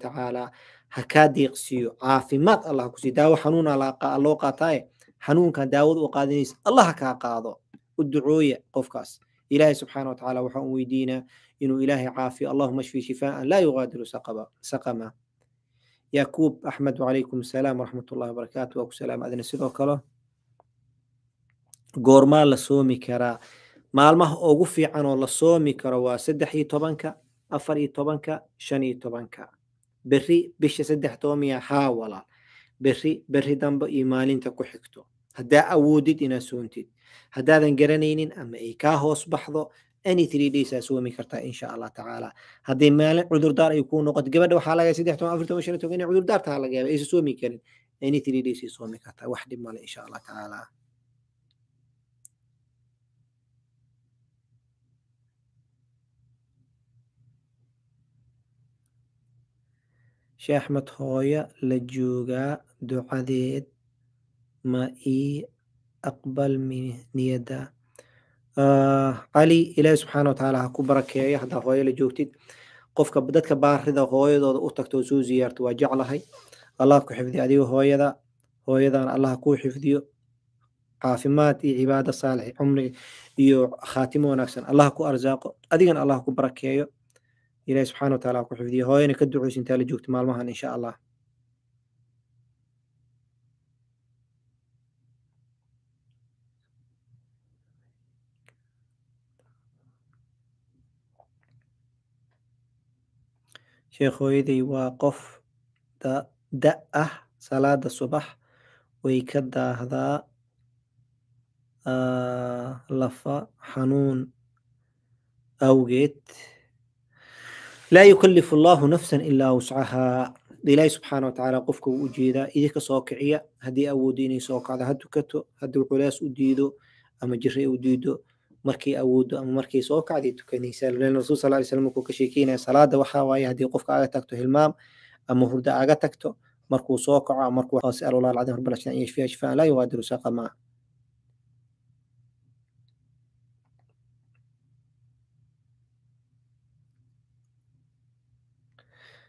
ha kaa deeqsiiyo caafimaad allah kusiiyo daawo xanuuna loo qaataaye xanuunka daawada u qaadanaysa allah kaa qaado u ducooya qofkaas ilaahay subxaana watacaala waxa u weydiinaa inuu ilaahay caafiyo allahuma shfi shifaaan laa yugaadiru saqama yakuub axmed wacalaykum asalaam waraxmat ullahi wabarakaatu waa ku salaam sidoo kale goormaa la soomi karaa maalmaha ugu fiican oo la soomi karo waa saddex iyo tobanka afar iyo tobanka shan iyo tobanka berri bisha saddex toomiya haa walaal beri beri dambe iyo maalinta ku xigto haddaa awoodid inaad soontid haddaadan garanaynin ama ay kaa hoos baxdo any three days aa soomi kartaa insha allah tacaala haddii maalin cudurdaar ay kuu noqoto gabadha waxaa laga saddex toban afar shan toban inay cudurdaartaa laga yaaba aysa soomi karin any three days ay soomi kartaa wax dhib male insha allah tacaala Sheekh Axmed hooyo la joogaa ducadeed ma ii aqbalmi niyada ah, cali ilaahi subxaana wa watacaala ha ku barakeeyo haddaa hooyo la joogtid qofka dadka baarida hooyadooda u tagto oo soo ziyaarto waa jeclahay allah ku xifdiyo adiga hooyada hooyadana allah kuu xifdiyo caafimaad iyo cibaada saalix cumri iyo khaatimo wanaagsan allah ku arsaaqo adigana allah ku barakeeyo ilahi subxana wa taala ku xifdiyo hooyana ka duceyso intaa la joogto maalmahan insha allah sheekh hooyaday waa qof da ah salaada subax way ka daahdaa ah, lafa xanuun awgeed laa yukalifu allaahu nafsan ilaa wuscahaa ilaahi subxaana watacaala qofka wuu jeedaa idinka soo kiciya haddii awooddo inay soo kacdo ha tukato hadduu culaas u diido ama jiray u diido markay awooddo ama markay soo kacday tukanaysaa lana rasul sal ly slam markuu ka sheekeynaya salaada waxaa waaye haddii qofka aga tagto hilmaam ama hurda aga tagto markuu soo kaco markuu asalu allah alcadiim rabbal ashfaa laa yuqaadiru saqa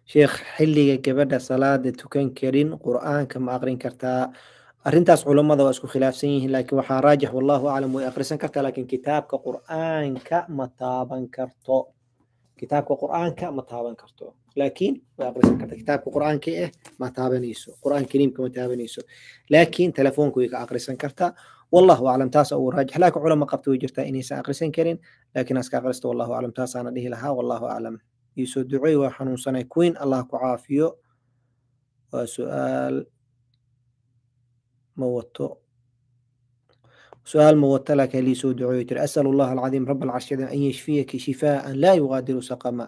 sheekh xilliga gabadha salaada tukan karin qur-aanka ma aqrin kartaa arintaas culamada waa isku khilaafsan yihiin laakiin waxaa raajix wallahu aclam way akhrisan kartaa laakiin kitaabka qur-aanka ma taaban karto kitaabka qur-aanka ma taaban karto laakiin way akhrisan kartaa kitaabka qur-aanka eh ma taabanayso qur-aan kariimka ma taabanayso laakiin telefoonka way ka akhrisan kartaa والله اعلم تاسع وراجح لكن علماء قبت وجرتا اني ساقرسن كرين لكن اسكا قرست والله اعلم تاسع انا لها والله اعلم iyo soo ducey waa xanuunsanay queen allah ku caafiyo waa su-aal ma wato سؤال موتلا كليسو دعويتر أسأل الله العظيم رب العرش أن يشفيك شفاء لا يغادر سقما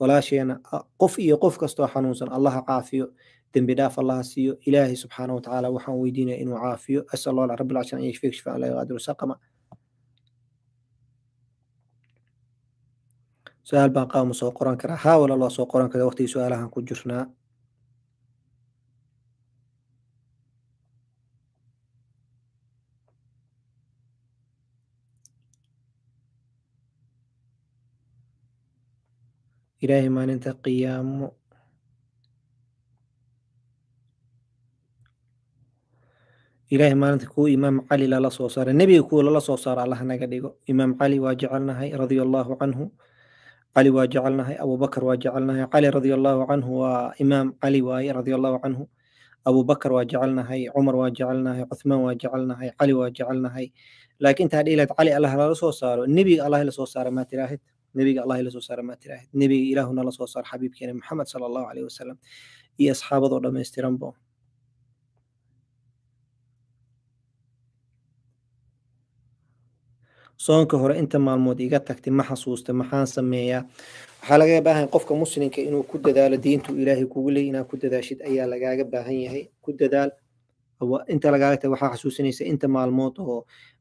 ولا شيء قف إيو قف كستو حنوسا الله عافيو دنب داف الله سيو إلهي سبحانه وتعالى وحن ويدينا إنو عافيو أسأل الله رب العرش أن يشفيك شفاء لا يغادر سقما su-aal baan qaama soo qoran karaa haa waa soo qoran kara waqtigii su-aalahan ku jirnaa ilaahay maalinta qiyaamo ilaahay maalinta kuwa imaam cali lala soo saaray nebiga kuwa lala soo saaro allah naga dhigo imaam cali waa jecelnahay radia allahu canhu cali waa jecelnahay abubakar waa jecelnahay cali radia allahu canhu waa imaam cali waaye radia allahu canhu abubakar waa jecelnahay cumar waa jecelnahay cuthmaan waa jecelnahay cali waa jecelnahay laakiin taa dhiilaad cali allah lala soo saaro nebiga allah ila soo saara maa tiraahid nebiga allah ila soo saara maa tiraahid nebiga ilaahuna nala soo saaro xabiibkeena maxamed sala allahu caleyhi wasalam iyo asxaabadoo dhammaystiranbo soonka hore inta maalmood iga tagtay ma xasuusta maxaan sameeyaa waxaa lagaga baahan yahay qofka muslimka inuu ku dadaalo diintuu ilaahay kugu leey inaad ku dadaashid ayaa lagaaga baahan yahay ku dadaal inta lagaaga tahay waxaa xasuusinaysa inta maalmood oo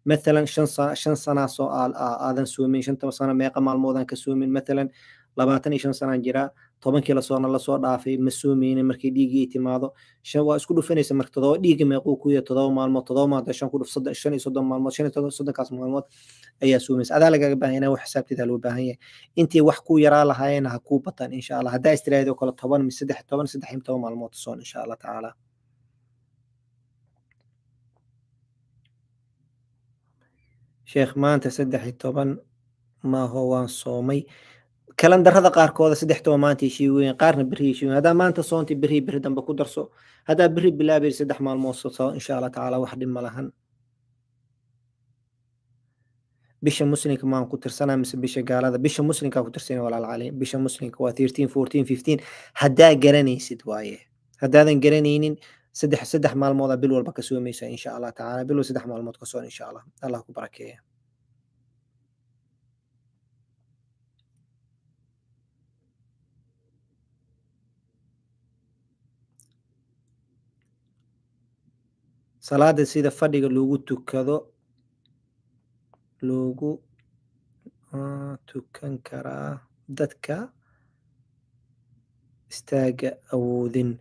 matalan shan sanaasoo sanaa aadan soomin shanta sana meeqa maalmoodaan ka soomin matalan labaatan iyo shan sanaan jiraa tobankii lasoona lasoo dhaafay ma soomeyne markay dhiiggii timaado waa isku dhufanaysa marka todoba dhiigi meequu kuya todoba maalmood todoba maalmood shan ku shan iyo soddon maalmood shan iyo soddonkaas maalmood ayaa soomeysa adaa lagaga baahan yahay wax xisaabteeda loo baahan yahay intii wax ku yaraa lahaayeen ha kuu bataan insha allah haddaa istiraahid oo kale toban mi saddex toban saddex iyo toban maalmood soon insha allah tacaala sheekh maanta saddex iyo toban maaho waan soomay kalandarada qaarkooda saddex toba maanta heshiiween qaarna beri heshiiween haddaa maanta soonti beri beri dambe ku darso haddaa beri bilaabay saddex maalmood soso insha allah tacaala wax dhib ma lahan bisha muslimka maan ku tirsana mise bisha gaalada bisha muslimkaa ku tirsana walaalcali bisha muslimka waa thirteen fourteen fifteen haddaa garanaysid waaye haddaadan garanaynin saddex saddex maalmooda bil walba ka soomaysa insha allah tacaala bil saddex maalmood ka soon insha allah allah ku barakeeya salaada sida fadhiga loogu tukado loogu ah, tukan karaa dadka istaaga awoodin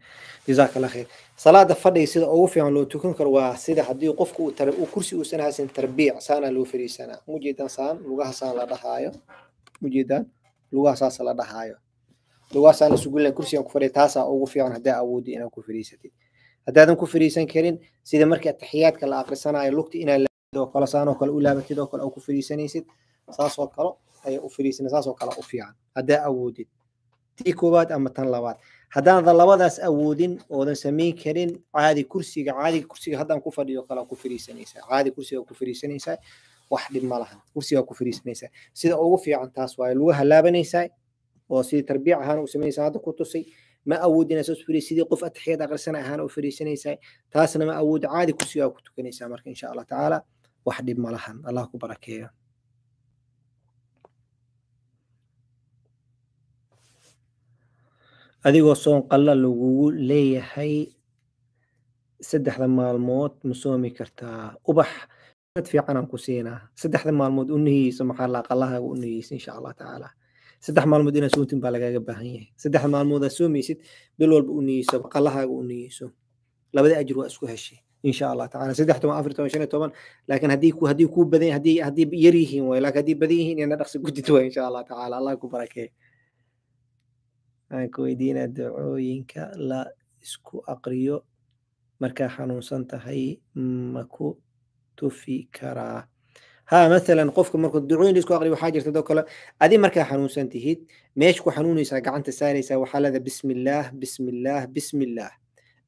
jazaakalla khayr salaada fadhiga sida ugu fiican loo tukan karo waa sida haddii qofka uu kursi uusan haysan tarbiic saanaa loo fadhiisanaa mujeedaan saan lugahaasaan la dhahaayo mujeedaan lugahasaas la dhahaayo lugahaasaan isugulan kursigan ku fadhiya taasaa ugu fiican hadaa awoodi inaad ku fadhiisatid haddaadan ku fariisan karin sida markii ataxiyaadka la akrisanayo lugta inaad laabatid oo kale saanoo kale u laabatid oo kale u fariisanaysid saasoo kale ayaa u fariisana saasoo kale u fiican haddaa awoodid tii koowaad ama tan labaad haddaadan labadaas awoodin oodan samayn karin caadi kursiga caadiga kursiga haddaan ku fadhiyo kale ku fariisanaysaa caadi kursiga ku fariisanaysaa wax dhib ma laha kursiga ku fariisanaysaa sida ugu fiican taas waaye lugaha laabanaysaa oo sidii tarbiic ahaan u samaynaysaa hadda ku tusay ma awoodinaysa isfiiri sidii qof atixiyad aqrisana ahaan u fariisanaysaa taasna ma awood caadi kursigaa ku tukanaysaa marka insha allah tacaala wax dhib ma allah ku barakeeyo adigoo soon qalla lagugu leeyahay saddexda maalmood ma soomi kartaa ubax dad fiicanaan ku siinaa saddexda maalmood u nihiyeyso maxaa laqallahaaga u nihiyeysa insha allah tacaala saddex maalmood inaad soomtin baa lagaaga baahan yahay saddex maalmoodaad soomaysid bil walba u niyeyso qalahaaga u niyeyso labada ajir waa isku heshay insha allah tacaala saddex toban afar toban shan iyo toban laakiin haddii ku haddii ku badan haddii haddii yar yihiin waay laakiin haddii badan yihiin ina dhaqsi gudid waay insha allah tacaala allah ku barakeeyo waxaan ku weydiinaa ducooyinka la isku aqriyo markaa xanuunsan tahay ma ku tufi karaa ha maalan qofka markuu ducooyin laisku aqri waxaa jirta doo kale adi markaa xanuunsan tihid meesha ku xanuunaysaa gacanta saaraysaa waxaa leeda bismi illaah bismi illaah bismi illaah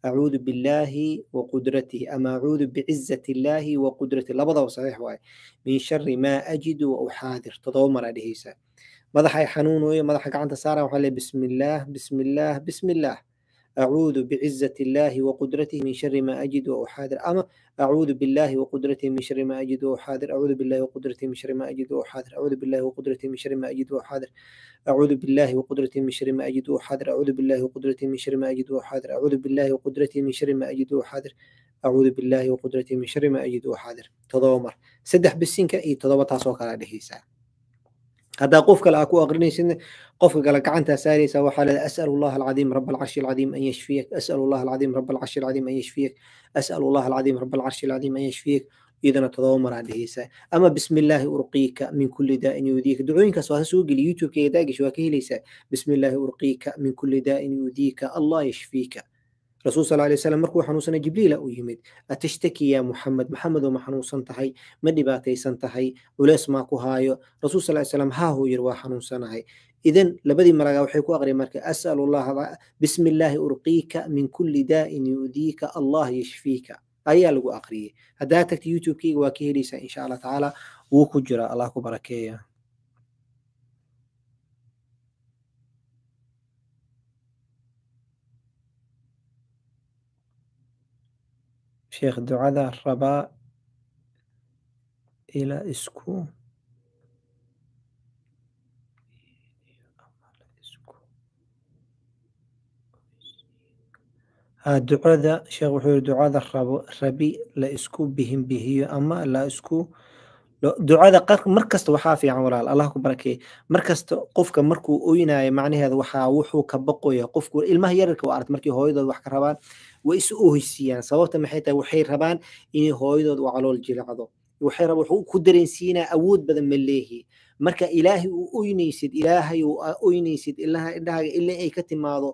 acuudu billaahi wa qudratihi ama acuudu bicizati illaahi wa qudratihi labadaba saxiix waaye min shari maa ajidu wa uxaadir todoba mar aa dhehaysaa madaxa madaxa gacanta saara waxaa leeya bismi illaah bismi illaah أعوذ بعزة الله وقدرته من شر ما أجد وأحاذر أما أعوذ بالله وقدرته من شر ما أجد وأحاذر أعوذ بالله وقدرته من شر ما أجد وأحاذر أعوذ بالله وقدرته من شر ما أجد وأحاذر أعوذ بالله وقدرته من شر ما أجد وأحاذر أعوذ بالله وقدرته من شر ما أجد وأحاذر أعوذ بالله وقدرته من شر ما أجد وأحاذر أعوذ بالله وقدرته من شر ما أجد وأحاذر تضامر سدح بالسين كأي تضاوى على كلا هذا قفك الأكو سن قفك قال عنت ساري سوى حال أسأل الله العظيم رب العرش العظيم أن يشفيك أسأل الله العظيم رب العرش العظيم أن يشفيك أسأل الله العظيم رب العرش العظيم أن يشفيك إذا تضامر عليه أما بسم الله أرقيك من كل داء يؤذيك دعوينك سواها سوق اليوتيوب كي داقش وكي ليس بسم الله أرقيك من كل داء يؤذيك الله يشفيك rasuul sal lay waslam markuu xanuunsana jibriila u yimid atashtaki ya muxamed maxamedow ma xanuunsan tahay ma dhibaataysan tahay culees maa ku haayo rasul sal slam haahuu yir waa xanuunsanahay idan labadii malagaa waxay ku aqriyen marka asalu llaha bismi illaahi urqiika min kulli daa'in yu'diika allah yashfiika ayaa lagu aqriyey haddaa tagta youtube waa ka heleysaa insha allah tacaala wuu ku jiraa allah ku barakeeya sheekh ducada rabaa ila isku ducada sheekh wuxuu yiri ducada rabo rabi la isku bihin bihiyo ama la isku ducada mar kasta waxaa fiican walaal allah ku barakeey mar kasta qofka markuu oynaayo macnaheeda waxaa wuxuu ka baqoya qofku ilmaha yararka u aragt markii hooyadood wax ka rabaan way isu oheysiyaan sababta maxay tahay waxay rabaan inay hooyadood u calool jilacdo wuxuu ku dareensiinaa awood badan ma leehi marka ilaahay uu oynaysid ilaahay uu oynaysid ilaha indhahaaga ilaa ay ka timaado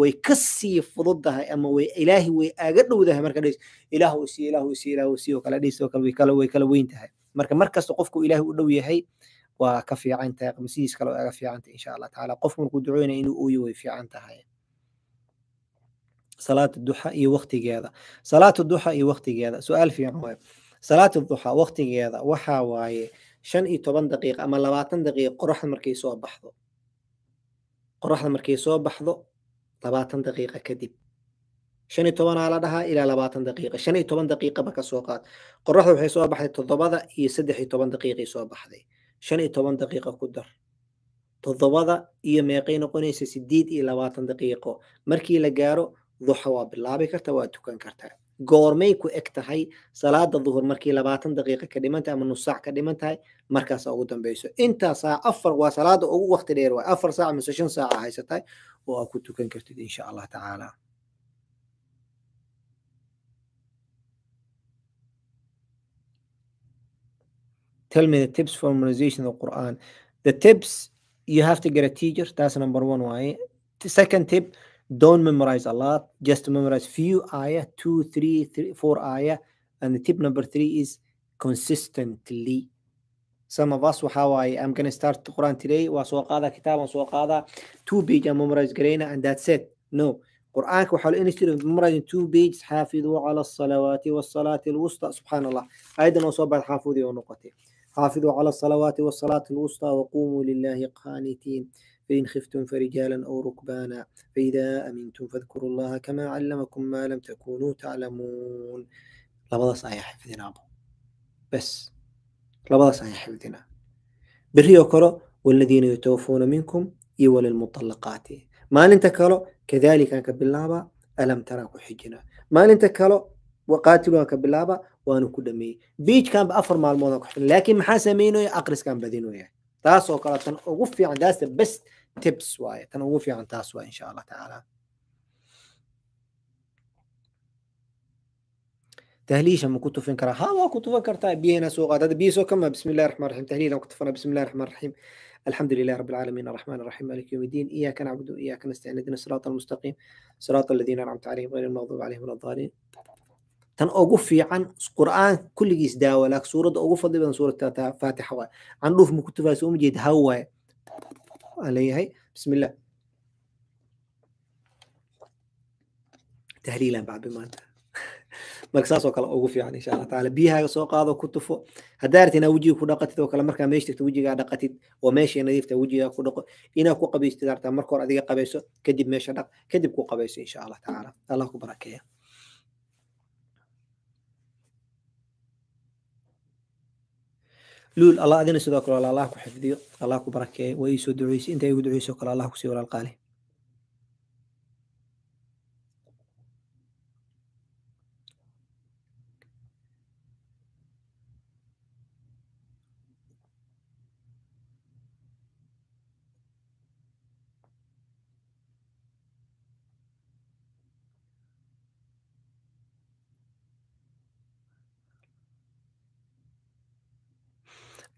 way ka sii fududdahay ama way ilaahay way aaga dhowdahay marka dhis ilaahu si ilaahu si ilaahu si oo kala dhis oo kala way way kala weyn tahay marka markasta qofku ilaahay u dhow yahay waa ka fiican tahay qamsiis kale oo aga fiican tahay insha Allah taala qof markuu duceynaya inuu ooyo way fiican tahay salaada duxa iyo waqtigeeda salaata duxa iyo waqtigeeda su-aal fiican waaye salaata duxa waqtigeeda waxa waaye shan iyo toban daqiiq ama labaatan daqiiq qoraxda markay soo baxdo qoraxda markay soo baxdo labaatan daqiiqa kadib shan iyo tobanaa la dhahaa ilaa labaatan daqiiqa shan iyo toban daqiiqaba kasoo qaad qoraxda waxay soo baxday toddobada iyo saddex iyo toban daqiiqay soo baxday shan iyo toban daqiiqa ku dar toddobada iyo meeqay noqonaysa sideed iyo labaatan daqiiqo markii la gaaro duxa waa bilaabi karta waa tukan kartaa goormay ku eg tahay salaada duhur markii labaatan daqiiqa ka dhimantahay ama nus ka dhiman tahay markaasa ugu dambeyso intaasaa afar waa salaada ugu waqti dheer waay afar saac mise shan saaca haysatahay oo aa ku tukan kartid insha allah tacaala Tell me the tips for memorization of Quran. The tips you have to get a teacher. That's number one. Why? second tip don't memorize a lot just memorize few ayah two three three four ayah and the tip number three is consistently some of us how i am going to start the quran today was قاضى كتاب وسوى two page memorize قرينا and that's it no Quran. وحاول instead of memorizing two pages حافظوا على الصلوات والصلاة الوسطى سبحان الله أيضا وصوب حافظي ونقطي حافظوا على الصلوات والصلاة الوسطى وقوموا لله قانتين فإن خفتم فرجالا أو ركبانا فإذا أمنتم فاذكروا الله كما علمكم ما لم تكونوا تعلمون labadaas ayaan xifdinaa abo bes labadaas ayaan xifdinaa berioo kalo waladiina yutawaffuuna minkum iyo walilmuطallaqaati maalinta kalo kadalikaan ka bilaabaa alam taraa ku xijina maalinta kalo waqaatilugaan ka bilaabaa waanu ku dhameeyey biijkanba afar maalmoodaan ku xifdina laakiin maxaa sameynaya aqriskaan badinooya taasoo kale tan ugu fiican تبس وايد تنوفي عن تاسوا ان شاء الله تعالى تهليش اما كنت فنكر ها ما كنت فنكرت طيب، بينا سوق هذا بيسو كما بسم الله الرحمن الرحيم تهليل وكتفنا بسم الله الرحمن الرحيم الحمد لله رب العالمين الرحمن الرحيم مالك يوم الدين اياك نعبد واياك نستعين اهدنا الصراط المستقيم صراط الذين انعمت عليهم غير المغضوب عليهم ولا الضالين تن اوغو فيعن قران كلجيس داولاك سوره اوغو فضل سوره فاتحه عن روف مكتوبه سوم جيد هواي aan leeyahay bismillah tahliilan bacbi maanta marka saasoo kale ugu fiican insha allah tacaala biyahaaga soo qaado ku tufo haddaa rabti inaa wejiga ku dhaqatid oo kale markaa meesh tagto wejigaa dhaqatid oo meeshay nadiifta wejigaa ku dhaqo inaa ku qabaystid arta marka hore adiga qabayso kadib meesha dhaq kadib ku qabayso insha allah tacaala allah ku barakeeya luul allah adina sidoo kale alla allah ku xifdiyo allah ku barakeeyo waa ii soo duceysa inta igu duceyso kale allah ku sii walaalqaali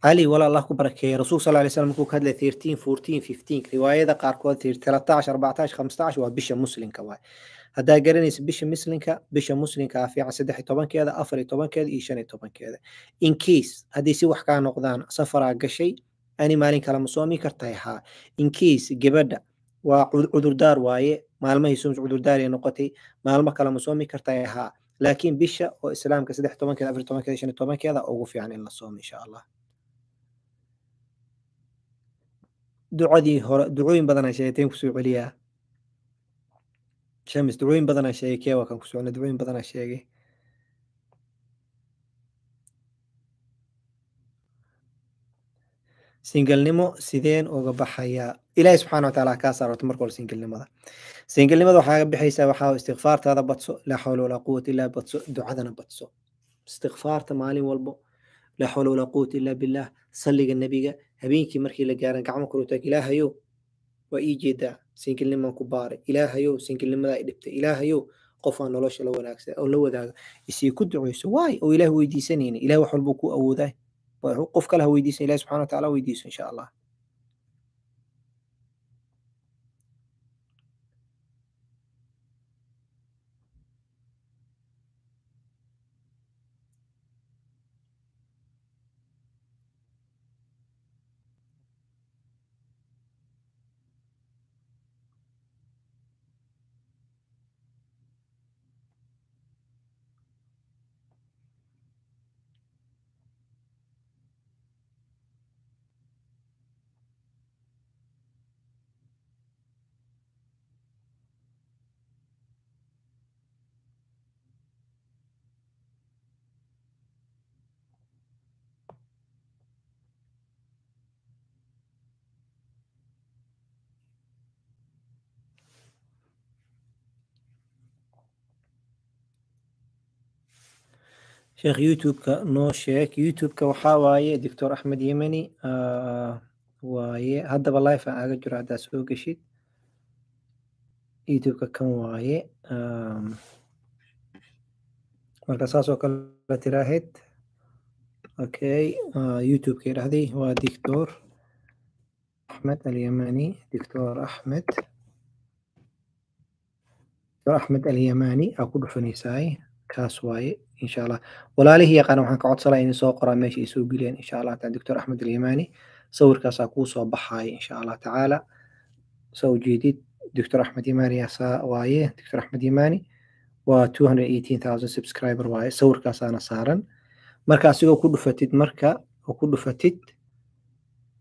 ali walaal allah ku barakeeye rasul sal lay slam markuu ka hadlay thirteen fourteen fifteenk riwaayada qaarkood tiraataash arbaataash khamsataash waa bisha muslinka waay haddaa garanaysa bisha muslinka bisha muslinka ah fiican saddex tobankeeda afar tobankeeda iyo shan tobankeeda incase haddii si wax kaa noqdaan safaraa gashay ani maalin kale ma soomi kartahay haa incase gebadha waa cudurdaar waaye maalmahay soms cudurdaaray noqotay maalmo kale ma soomi kartahay haa laakiin bisha oo islaamka saddex tobankeeda afar tobankeeda shan tobankeeda ugu fiican in la soomo insha allah ducadii hore ducooyin badanaa sheegateen kusoo celiyaa shams ducooyin badanaa sheegay keewa kan ku socona ducooyin badanaa sheegay singilnimo sideen uga baxayaa ilaahay subxana wa taala kaa saarto marka hore singilnimada singilnimada waxaaga bixaysaa waxaa istikfaartaada badso laa xawla walaa quwata illaa badso ducadana badso istikfaarta maalin walbo laa xawla walaa quwata illaa billah salliga nebiga habeenkii markii la gaaran gacmo kurutaag ilaahayow waa ii jeedaa sinkilnimaan ku baaray ilaahayow singilnimadaa i dhibtay ilaahayow qofaa nolosha la wanaagsan oo la wadaaga isii ku duceyso waay oo ilaah weydiisanayna ilaah wax walbuu ku awoodaa qof kale ha weydiisan ilaah subxana wataala weydiiso insha allah sheekh youtubeka ka noo sheeg youtubeka waxaa waaye doctor axmed yemeni ah, waaye haddaba life aan aga jiro haddaa soo geshid youtubeka kan waaye um, marka saasoo kale la tiraahayd okay ah, youtube-ka idhahday waa doctor axmed alyemani doctor axmed doctor axmed alyemani aa ku dhufanaysaay kaas waaye insha allah walaalihii yaqaana waxaan ka codsanaa inay soo qoraa meesha ay soo geliyaan insha allah taa doctor axmed alyamani sawirkaasaa kuu soo baxaaya insha allah tacaala soo ujeedid doctor axmed yamani asaa waaye doctor axmed yamani waa two hundred eighteen thousand subscriber waaye sawirkaasaana saaran marka asigoo ku dhufatid marka oo ku dhufatid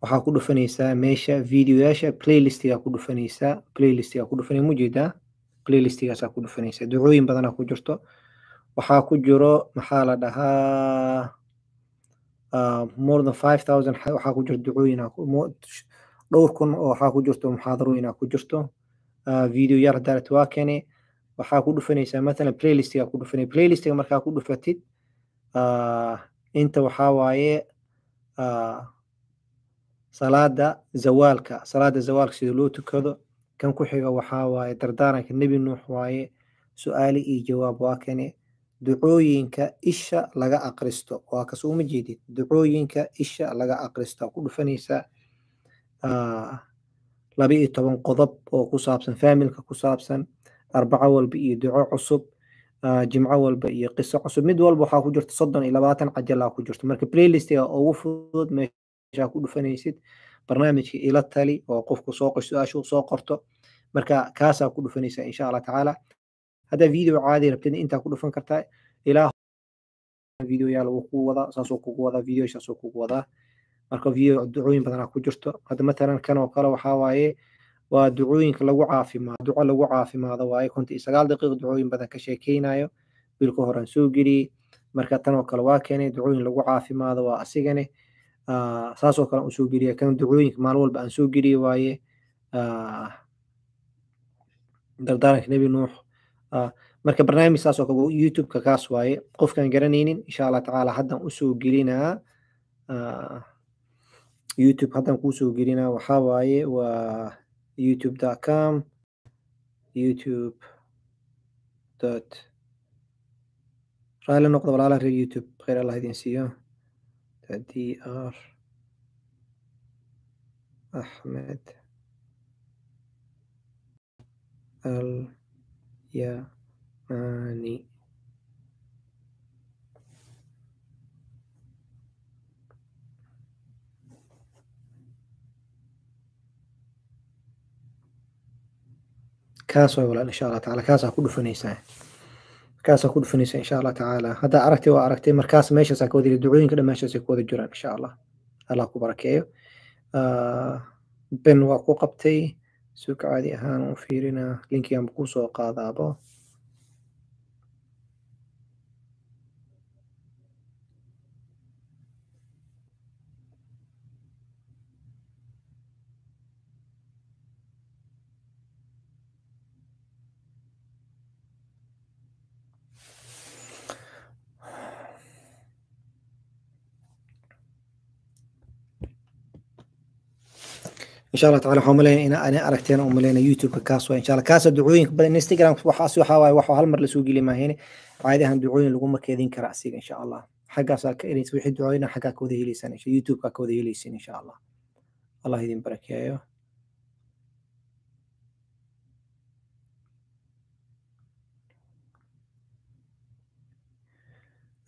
waxaa ku dhufanaysaa meesha videoyaasha playlistigaa ku dhufanaysaa playlistigaa ku dhufanaya mujeedaa playlistgaasaa ku dhufanaysaa ducooyin badanaa ku jirto waxaa ku jiro maxaa la dhahaa ah, more than five thousand waxaa ku jiro ducooyin dhowr kun oo waxaa ku jirto muxaadarooyin ku jirto ah, video yaal hadaarat waa keene waxaa ku dhufanaysaa mathalan playlistiga ku dhufanay playlistiga markaa ku dhufatid ah, inta waxaa waaye salaada zawaalka salaada zawaalka sida loo tukado kan ku xiga waxaa waaye dardaaranka nebi nuux waaye su-aali iyo jawaab waa kane ducooyinka isha laga akristo waa kas uma jeedid ducooyinka isha laga akristo ku dhufanaysaa ah, laba iyo toban qodob oo ku saabsan faamilka ku saabsan arbaco walba iyo duco cusub ah, jimco walba iyo qiso cusub mid walba waxaa ku jirto soddon iyo labaatan cajalaa ku jirto marka playlistiga ugu fudud meeshaa ku dhufanaysid barnaamijka ila tali oo qofku soo su-aashu soo qorto marka kaasaa ku dhufanaysa insha allah tacaala haddaa video caadi rabtidna intaa ku dhufan kartaa ilaa videoyaal wuu kugu wadaa saasuu kugu wadaa video kugu wadaa marka video ducooyin badanaa ku jirto hadda matalan kan oo kale waxaa waaye waa ducooyinka lagu caafimaado duco lagu caafimaado waaye konta iyo sagaal daqiiq ducooyin badan ka sheekeynayo bilka horaan soo geliyey marka tan oo kale waa keenay ducooyin lagu caafimaado waa asigane saasoo kale aan geliya kan ducooyinka maalin walba aan soo geliya waaye dardaaranka nebi nuux Ah, marka barnaamij saas oo kale kaas waaye qofkaan garanaynin insha allah tacaala haddaan usoo gelinaa ah, youtube haddaan kuusoo gelinaa waxaa waaye waa youtube com youtube raalli noqdo walaalaha reer youtube khayr allah idin siiyo d r axmed యని kaas way walaal insha allah taala kaasaa ku dhufanaysaa kaasaa ku dhufanaysaa insha allah tacaala haddaa aragtay waa aragtay markaas meeshaasaa ka wada ducooyinka dhan meeshaasay ku wada jiraan insha allah allah ku barakeeyo ah, ben waa ku qabtay suug caadi ahaan u fiirinaa linkigan buu soo qaadaabo insha allah taala waxaan umaleynaya in ana aragteen aan umaleynaya youtube-ka kaas waa insha allah kaasa ducooyinka badan instagram waxaas waxaa waaye waxa hal mar lasoo geli maahayne caadi ahaan ducooyin laguma keedin kara asiga insha allah xaggaasaa ka ereysa wixii ducooyina xaggaa ka wada insha youtube-kaa ka insha allah allah idin barakeeyo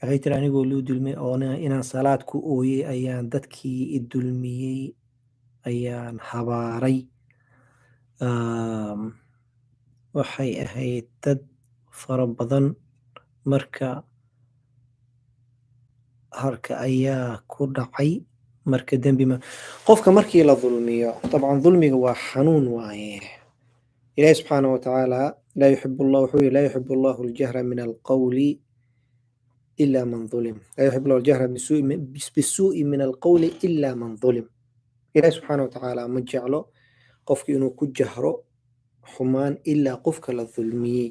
waxay tiri anigoo luu dulmay oo inaan salaad ku ooyey ayaan dadkii idulmiyey ayaan habaaray waxay ahayd dad fara badan marka harka ayaa ku dhacay marka dembi ma qofka markii la dulmiyo dabcan dulmiga waa xanuun waaye ilahi subxaana wa tacaala laa yuxib llah wuxuu yihi laa yuxib allahu aljahra min alqawli ila man ulim laa yuxib llah aljahra bisuui min alqawli ila man ulim ilaahi subxaana watacaala ma jeclo qofka inuu ku jahro xumaan ilaa qofka la dulmiyey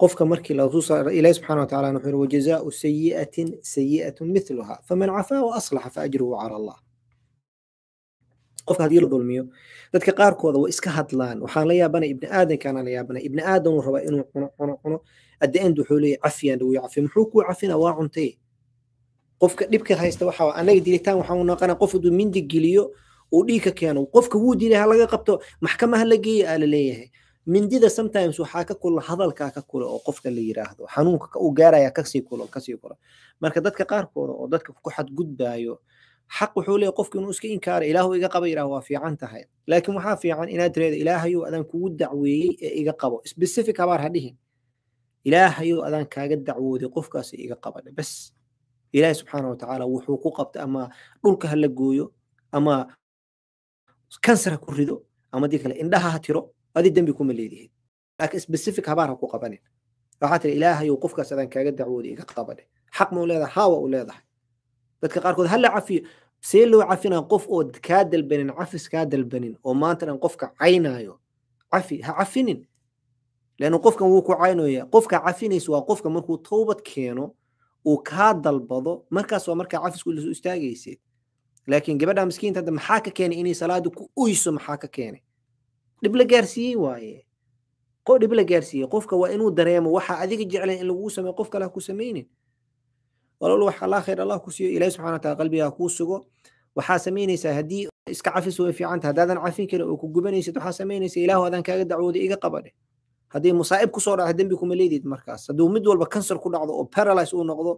qofka markii ilahi subxana wataala wuxuu yiri wajazaau sayi'atin sayi'atun mithluha faman cafaa wa aslaxa cala allah qofka haddii la dulmiyo dadka qaarkooda way iska hadlaan waxaan la yaabana ibni aadankaana la yaabana ibni aadan rabaa inuu cuno cuno cuno adda end wuxuu leeyahy cafiyaan wuu cafiya muxuu kuu cafina waa cuntay qofka dhibka haysta waxa anaga dilitaan waxaan u naqana qof hadduu mindi geliyo uu dhiig ka keeno qofka wuu dilay laga qabto maxkama ha la geeya aa laleeyahay mindida sometimes waxaa ka kula hadalkaa ka kula oo qofka la yiraahdo xanuunka uu gaaraya kasii kulo kasii kulo marka dadka qaarkooda oo dadka ku xadgudbaayo xaq wuxuu leeyahy qofka inuu iska inkaara ilaahu iga qaba yiraah waa fiican tahay laakiin waxaa fiican inaad tireedo ilaahayow adaan kugu dacweeyey ee iga qabo specific habaar ha dhihin ilaahayow adaan kaaga dacwooday qofkaasi iga qaba bas ilaahay subxaana watacaala wuxuu ku qabta ama dhulka ha la gooyo ama kanser ha ku rido ama dii kale indhaha ha tiro adi dembi kuma leedihied laakiin specific habaar ha ku qabanin waxaa tiri ilaahayow qofkaas adaan kaaga dacwooday iga qabane xaq mau leedahay haawa u leedahay dadka qaarkood hala cafiyo see loo cafinaa qof oo kaa dalbanin cafis kaa dalbanin oo maanta qofka caynaayo cafi ha cafinin leannu qofkan wuu ku caynooya qofka cafinaysa waa qofka markuu towbad keeno uu kaa dalbado markaas waa markaa cafisku lasu istaagayseed laakiin gabadha miskiinta hadda maxaa ka keenay inay salaadu ku uyso maxaa ka keenay dhib la gaarsiiyey waaye dhib la gaarsiiyey qofka waa inuu dareemo waxaa adiga jeclen in laguu sameeyo qof kale ha ku sameynin walool wax allah khayr allah ku siiyo ilahi subxana wataala qalbiga kuu sugo waxaa samaynaysaa haddii iska cafis way fiicanta haddaadan cafin karin oo ku gubanaysid waxaa samaynaysa ilaahu adaan kaaga dacwooday iga qabadhe haddii masaa'ib kusoo dhacda dembi kuma leedid markaas hadduu mid walba kanser ku dhacdo oo paralyze uu noqdo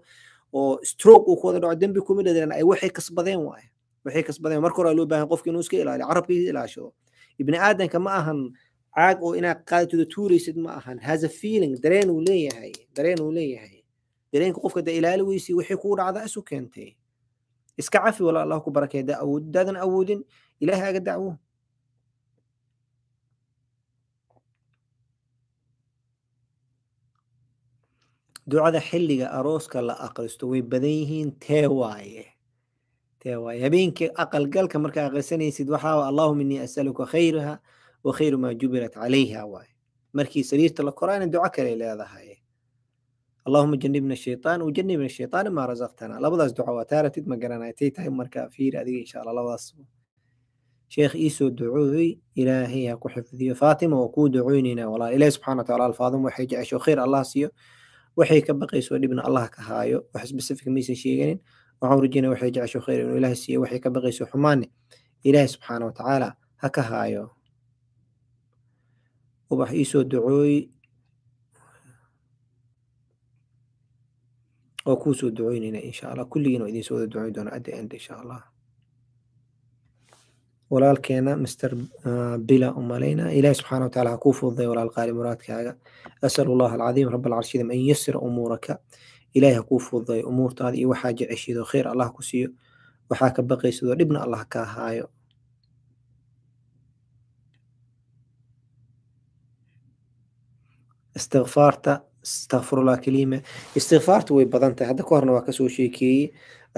oo stroke uu ku dhaco dembi kuma leedin ay waxay kasbadeen waaye waxay kasbadeen marka hore loo baahan qofka inuu iska ilaaliyo carabkiisa ilaashado ibni aadanka ma ahan caag oo inaad qaadatuda tuuraysid ma ahan has a feeling dareen uu leeyahay dareen uu leeyahay dareenka qofka da ilaali weysii wixii kuu dhacda isu keentay iska cafi wala allah ku barakeeda awoodidaadan awoodin ilaahay dacwo ducada xilliga arooska la aqristo way badan yihiin tee waaye tee waaye habeenkii aqalgalka markaa aqrisanaysid waxaa waa allahuma innii asaluka khayraha wa khayru maa jubilat calayha waaye markii sariirta la koraana duco kale leedahay allahuma janibna shaytaan ujanibna shaytaan maa razaqtana labadaas duco waa taaratid ma garanaya tay tahay markaa fiir adiga insha allah labadaas sheekh iisoo ducooy ilaahay ha ku xifdiyo faatima waa kuu ducooynaynaa walaal ilaahi subxaana wa tacaala alfaadum waxay jecesho khayr allah siiyo waxay ka baqayso dhibna allah ka haayo wax specific maysan sheeganin waxaan rajeyna waxay jecesho khayr inuu ilaah siiyo waxay ka baqayso xumaane ilaahi subxaana watacaala ha ka haayo ubax iisoo ducooy oo kuusoo ducoynayna insha allah kulligiina idinsoo wada ducoyn doona adda end insha allah walaalkeena master ah, bila u malaynaa ilaahi subxaana watacala ha kuu fududay qaali muraadkaaga asalu allah alcadiim rab alcarshidim an yasira umuuraka ilaahi ha kuu fududay umuurtaada iyo waxaa jeceshiido khayr allah ku siiyo waxaa ka baqaysadoo dhibna allah ka ahaayo istikfaarta istakfirullah kelime istikfaarta way badan tahay hadda ka horna waa kasoo sheekeeyey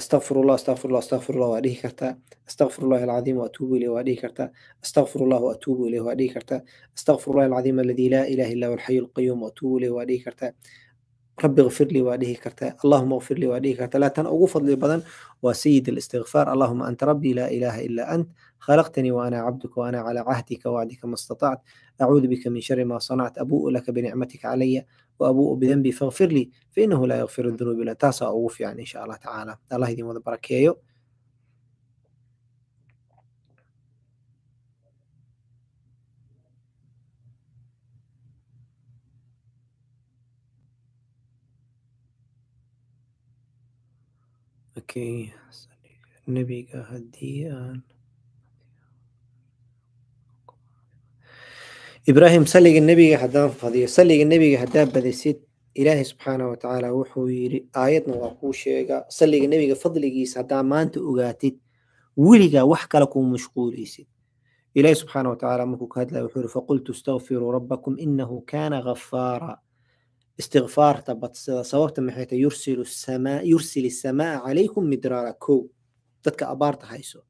astaqfirullah astaqfirullah astaqfirullah waa dhihi kartaa astaqfirullah alcadiim waatuubu ilayh waa dhihi kartaa astaqfirullah waatuubu ilayh waa dhihi kartaa astaqfirullah alcadiim alladii laa ilaha illa huwa alxayu alqayuum waatuubu ilayh waa dhihi kartaa ربي اغفر لي وأديه كرتا اللهم اغفر لي وأديه كرتا لا تنأغو فضل بدن وسيد الاستغفار اللهم أنت ربي لا إله إلا أنت خلقتني وأنا عبدك وأنا على عهدك وعدك ما استطعت أعوذ بك من شر ما صنعت أبوء لك بنعمتك علي وأبوء بذنبي فاغفر لي فإنه لا يغفر الذنوب إلا تاسع أوف يعني إن شاء الله تعالى الله يديم بركيه اوكي النبي का हदियान ibraahim saliga nebiga haddaan fadiyo saliga nebiga haddaad badisid ilaahi subxaana wa wuxuu yiri aayadna waa kuu sheega saliga nebiga fadligiisa haddaa maanta ogaatid weligaa wax kale kuu mashquulaysid ilaahay subxaana wa markuu ka hadlaya wuxuu yidhi faqultu istaqfiruu rabbakum inahu kaana ghafaara istikfaarta badsada sababta maxay tahay yursilu samaa yursil samaa calaykum midraara kow dadka abaarta hayso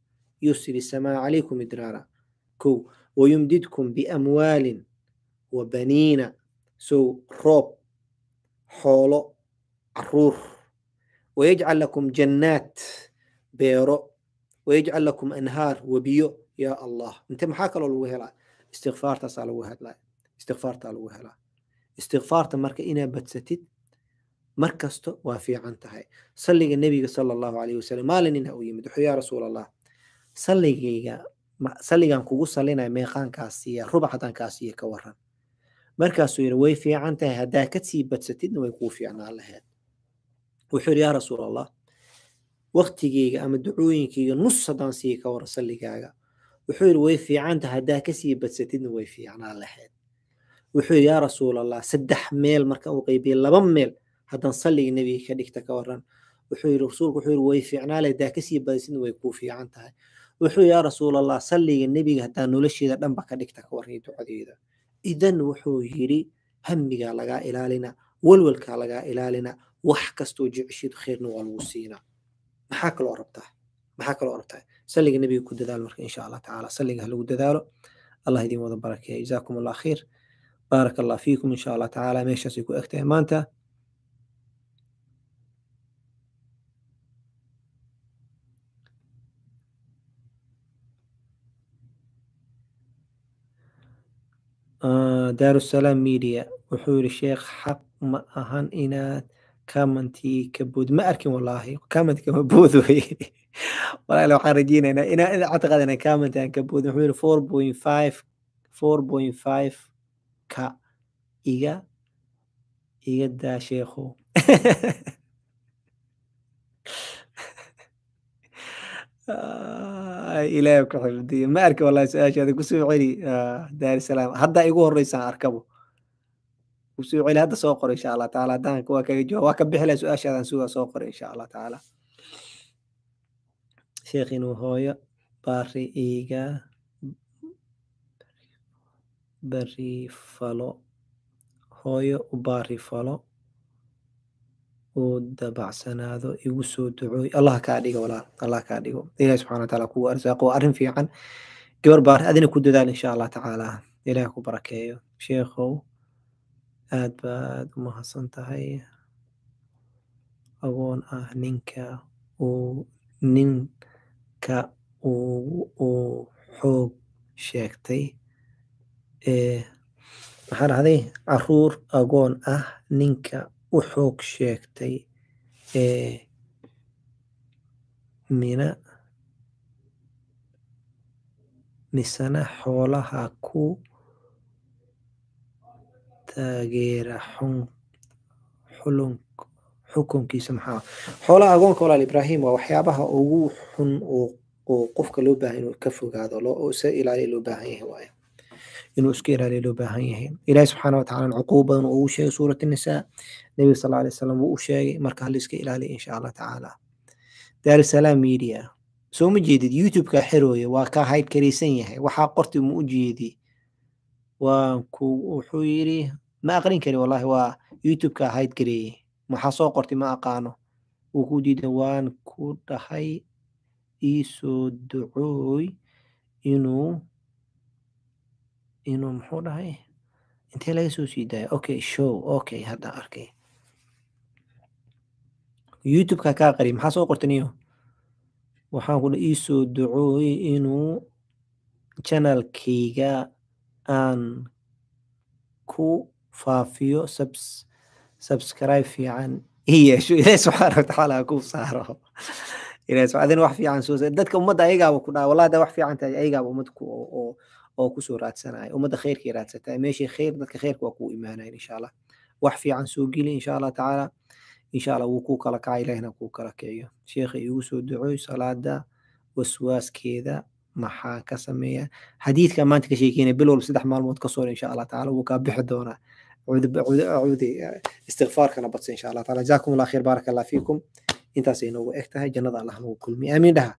yursil samaa calaykum midraara kow ويمددكم بأموال وبنين so روب حولو عرور ويجعل لكم جنات بيرو ويجعل لكم أنهار وبيو يا الله انت محاك لو الوهلا استغفار تسال وهلا استغفار تسال وهلا استغفار تمرك إنا بتستيد markasto waa fiican tahay salliga nebiga صلى الله عليه وسلم maalin in ha u yimid wuxuu yaa rasuul allah salligayga saligan kugu salinaya meeqaan kaa rubac haddaan kaa ka waran markaasuu yidhi way fiican tahay haddaa ka sii badsatidna way kuu fiicnaan lahayd wuxuu yidhi yaa rasuul allah waktigeyga ama ducooyinkeyga nus haddaan siiya ka waran saligaaga wuxuu yidhi way fiican tahay haddaa ka badsatidna way fiicnaan lahayd wuxuu yidhi yaa rasuul allah saddex meel marka uu qeybiyey laba meel haddaan saliga nebiga ka dhigta ka waran wuxuu yidhi rasuulku wuxuu yidhi way fiicnaan lahayd haddaa ka sii way kuu fiican tahay wuxuu yaa rasuulallah salliga nebiga haddaa nolosheeda dhanba ka dhigta ka warray ducadeeda idan wuxuu yidhi hamigaa lagaa ilaalina walwalkaa lagaa ilaalina wax kastoo jeceshidu kheyrna waa lagu siinaa maxaa kaloo rabtaa maxaa kaloo rabtaa salliga nebiga ku dadaal marka insha allah tacaala salliga ha lagu dadaalo allah idin wada barakeeya jazaakum allah khayr baaraka allah fiikum insha allah tacaala meeshaasay ku egtahay maanta daarusalaam media wuxuu yiri sheekh xaq ma ahan inaad commentii ka bood ma arkin wallaahi commentka ma bood wey walaal waxaan rajeynaynaa inaan caqad inaan comment aan ka boodin wuxuu yiri four point five four point five ka iga iga daa sheekhow ilaah ku xifdiyo ma arka wallahi su-aashaada kusoo celi ah, daarisalaam haddaa igu horeysaan arkabo kusoo celi hadda soo qora insha allah taala haddaan waa kaga jawaab waa ka bixi lahay su-aashaadan sugaa soo qoray insha allah taala sheekh inuu hooyo baari iiga barifalo hooyo u baari falo oo dabacsanaado igu soo ducooy allah kaa dhigo walaal allah kaa dhigo ilahi subxana wataala kugu arsaaqo waa arrin fiican gabar baan adina ku dadaal insha allah tacaala ilahi ku barakeeyo sheekhow aad baad u mahadsan tahay agoon ah ninka uu ninka uu xoog sheegtay maxaan ahday caruur agoon ah ninka u xoog sheegtay ee mina misana xoolaha ku taageera xukunkiisa maxaa xoolaha agoonka walaal ibraahim waa waxyaabaha ugu xun oo qofka loo baahan inuu ka fogaado oo isa ilaaliya loo baahan yahay waaye inuu iska ilaaliya loo baahan yahay ilahi subxaana watacalana cuquub badan ugu sheegay suurat nisaa nebiga sal alay slam wuu u sheegay marka hala iska ilaaliya insha allah tacaala daarusalaam media soo ma jeedid youtube-kaa xerooya waa kaa haydkaraysan yahay waxaa qorti ma u jeedi waa wuxuu yidhi ma aqrin kari wallahi waa youtube-kaa haydgareeyey waxaa soo qortay ma aqaano wuu ku diida waan ku dhahay iisoo ducooy inuu inuu muxuu dhahay intee laga soo sii daayo okay show okay hadda arkay youtubeka ka kaa qari maxaa soo qortaniyo waxaan kula iisoo ducooyey inuu janalkayga aan ku faafiyo subscribe fiican i yeesho ilaahi subxaana watacaala kuu saaro ilaahi subxaana wax fiican soo dadka ummadda ayagaaba ku dhaa wallahi da wax fiican tahay ayagaaba ummadku oo oo kusoo raadsanaya ummadda khayrkay raadsata meeshii khayr dadka khayrka waa kuu imaanayan insha wax fiican soo geli insha allah tacaala insha allah wuu kuu kala kaca ilahina kuu kala kiciyo sheekha iigu soo ducooy salaada waswaaskeeda maxaa ka sameeya xadiidka maanta ka sheekeynaya bil walba saddex maalmood ka insha allah tacaala wuu kaa bixi doonaa istikfaarkana badsa insha allah taala jazaakum allah khayr baaraka allah fiikum intaasay noogu eg jannada allah nagu kulmiya aamiin dhaha